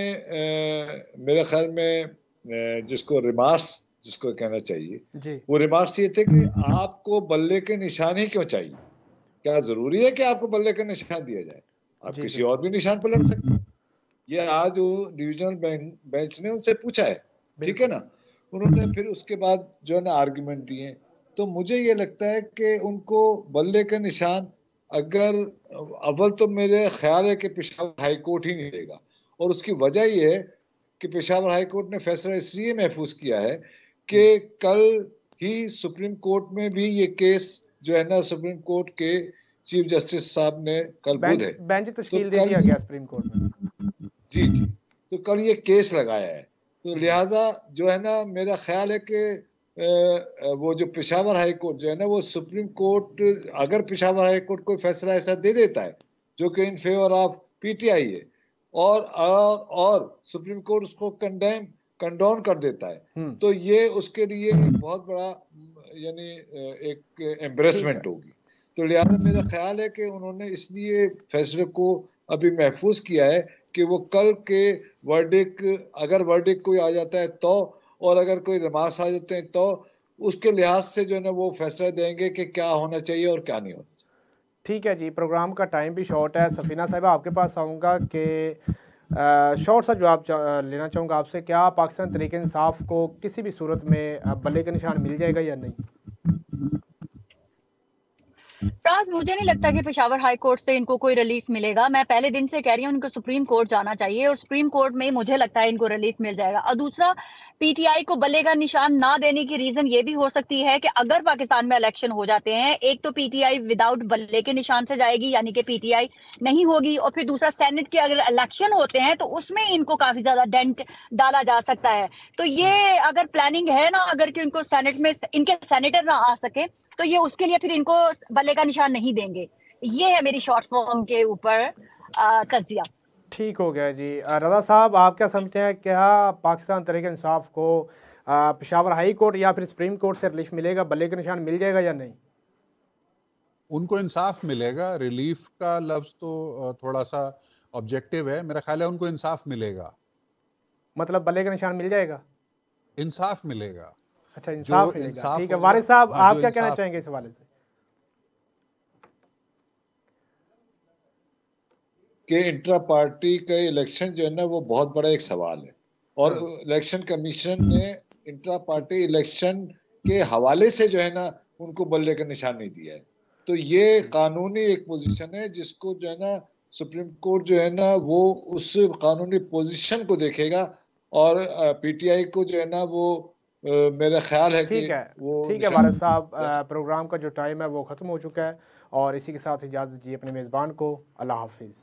मेरे ख्याल में जिसको रिमार्क्स जिसको कहना चाहिए वो रिमार्क्स ये थे कि आपको बल्ले के निशान ही क्यों चाहिए क्या जरूरी है कि आपको बल्ले का निशान दिया जाए आप किसी और भी निशान पर लड़ सकते हैं ये आज वो डिविजनल बेंच ने उनसे पूछा है ठीक है ना उन्होंने फिर उसके बाद जो है ना आर्ग्यूमेंट दिए तो मुझे ये लगता है कि उनको बल्ले का निशान अगर अव्वल तो मेरे ख्याल है कि पेशावर हाई कोर्ट ही नहीं देगा और उसकी वजह यह है कि पेशावर हाई कोर्ट ने फैसला इसलिए महफूज किया है कि कल ही सुप्रीम कोर्ट में भी ये केस जो है ना सुप्रीम कोर्ट के चीफ जस्टिस साहब ने कल बुध है बेंच तश्कील तो दे दिया गया सुप्रीम कोर्ट में जी जी तो कल ये केस लगाया है तो लिहाजा जो है ना मेरा ख्याल है कि वो जो पिशावर हाई कोर्ट जो है ना वो सुप्रीम कोर्ट अगर पिशावर हाई कोर्ट कोई फैसला ऐसा दे देता है जो कि इन फेवर ऑफ पीटीआई है और और, और सुप्रीम कोर्ट उसको कंडेम कंडोन कर देता है हम्म। तो ये उसके लिए एक बहुत बड़ा यानी एक एम्बरेसमेंट होगी तो लिहाजा मेरा ख्याल है कि उन्होंने इसलिए फैसले को अभी महफूज किया है कि वो कल के वर्डिक अगर वर्डिक कोई आ जाता है तो और अगर कोई रिमार्क्स आ जाते हैं तो उसके लिहाज से जो है ना वो फैसला देंगे कि क्या होना चाहिए और क्या नहीं होना चाहिए ठीक है जी प्रोग्राम का टाइम भी शॉर्ट है सफीना साहब आपके पास आऊँगा कि शॉर्ट सा जवाब चा, लेना चाहूँगा आपसे क्या पाकिस्तान तरीके इंसाफ को किसी भी सूरत में बल्ले का निशान मिल जाएगा या नहीं फ्रांस मुझे नहीं लगता कि पिशावर हाई कोर्ट से इनको कोई रिलीफ मिलेगा मैं पहले दिन से कह रही हूँ इनको सुप्रीम कोर्ट जाना चाहिए और सुप्रीम कोर्ट में मुझे लगता है इनको रिलीफ मिल जाएगा और दूसरा पीटीआई को बल्ले का निशान ना देने की रीजन ये भी हो सकती है कि अगर पाकिस्तान में इलेक्शन हो जाते हैं एक तो पीटीआई विदाउट बल्ले के निशान से जाएगी यानी कि पीटीआई नहीं होगी और फिर दूसरा सेनेट के अगर इलेक्शन होते हैं तो उसमें इनको काफी ज्यादा डेंट डाला जा सकता है तो ये अगर प्लानिंग है ना अगर कि इनको सेनेट में इनके सेनेटर ना आ सके तो ये उसके लिए फिर इनको बल्ले खतरे का निशान नहीं देंगे ये है मेरी शॉर्ट फॉर्म के ऊपर तजिया ठीक हो गया जी रजा साहब आप क्या समझते हैं क्या पाकिस्तान तरीके इंसाफ को पिशावर हाई कोर्ट या फिर सुप्रीम कोर्ट से रिलीफ मिलेगा बल्ले का निशान मिल जाएगा या नहीं उनको इंसाफ मिलेगा रिलीफ का लफ्ज तो थोड़ा सा ऑब्जेक्टिव है मेरा ख्याल है उनको इंसाफ मिलेगा मतलब बल्ले का निशान मिल जाएगा इंसाफ मिलेगा अच्छा इंसाफ मिलेगा ठीक है वारिस साहब हाँ, आप क्या कहना चाहेंगे इस हवाले से कि इंट्रा पार्टी का इलेक्शन जो है ना वो बहुत बड़ा एक सवाल है और इलेक्शन हाँ। कमीशन ने इंट्रा पार्टी इलेक्शन के हवाले से जो है ना उनको बल्ले का निशान नहीं दिया है तो ये कानूनी एक पोजीशन है जिसको जो है ना सुप्रीम कोर्ट जो है ना वो उस कानूनी पोजीशन को देखेगा और पीटीआई को जो है ना वो मेरा ख्याल है ठीक है वो ठीक है भारत साहब प्रोग्राम का जो टाइम है वो ख़त्म हो चुका है और इसी के साथ इजाज़त दीजिए अपने मेज़बान को अल्लाह हाफिज़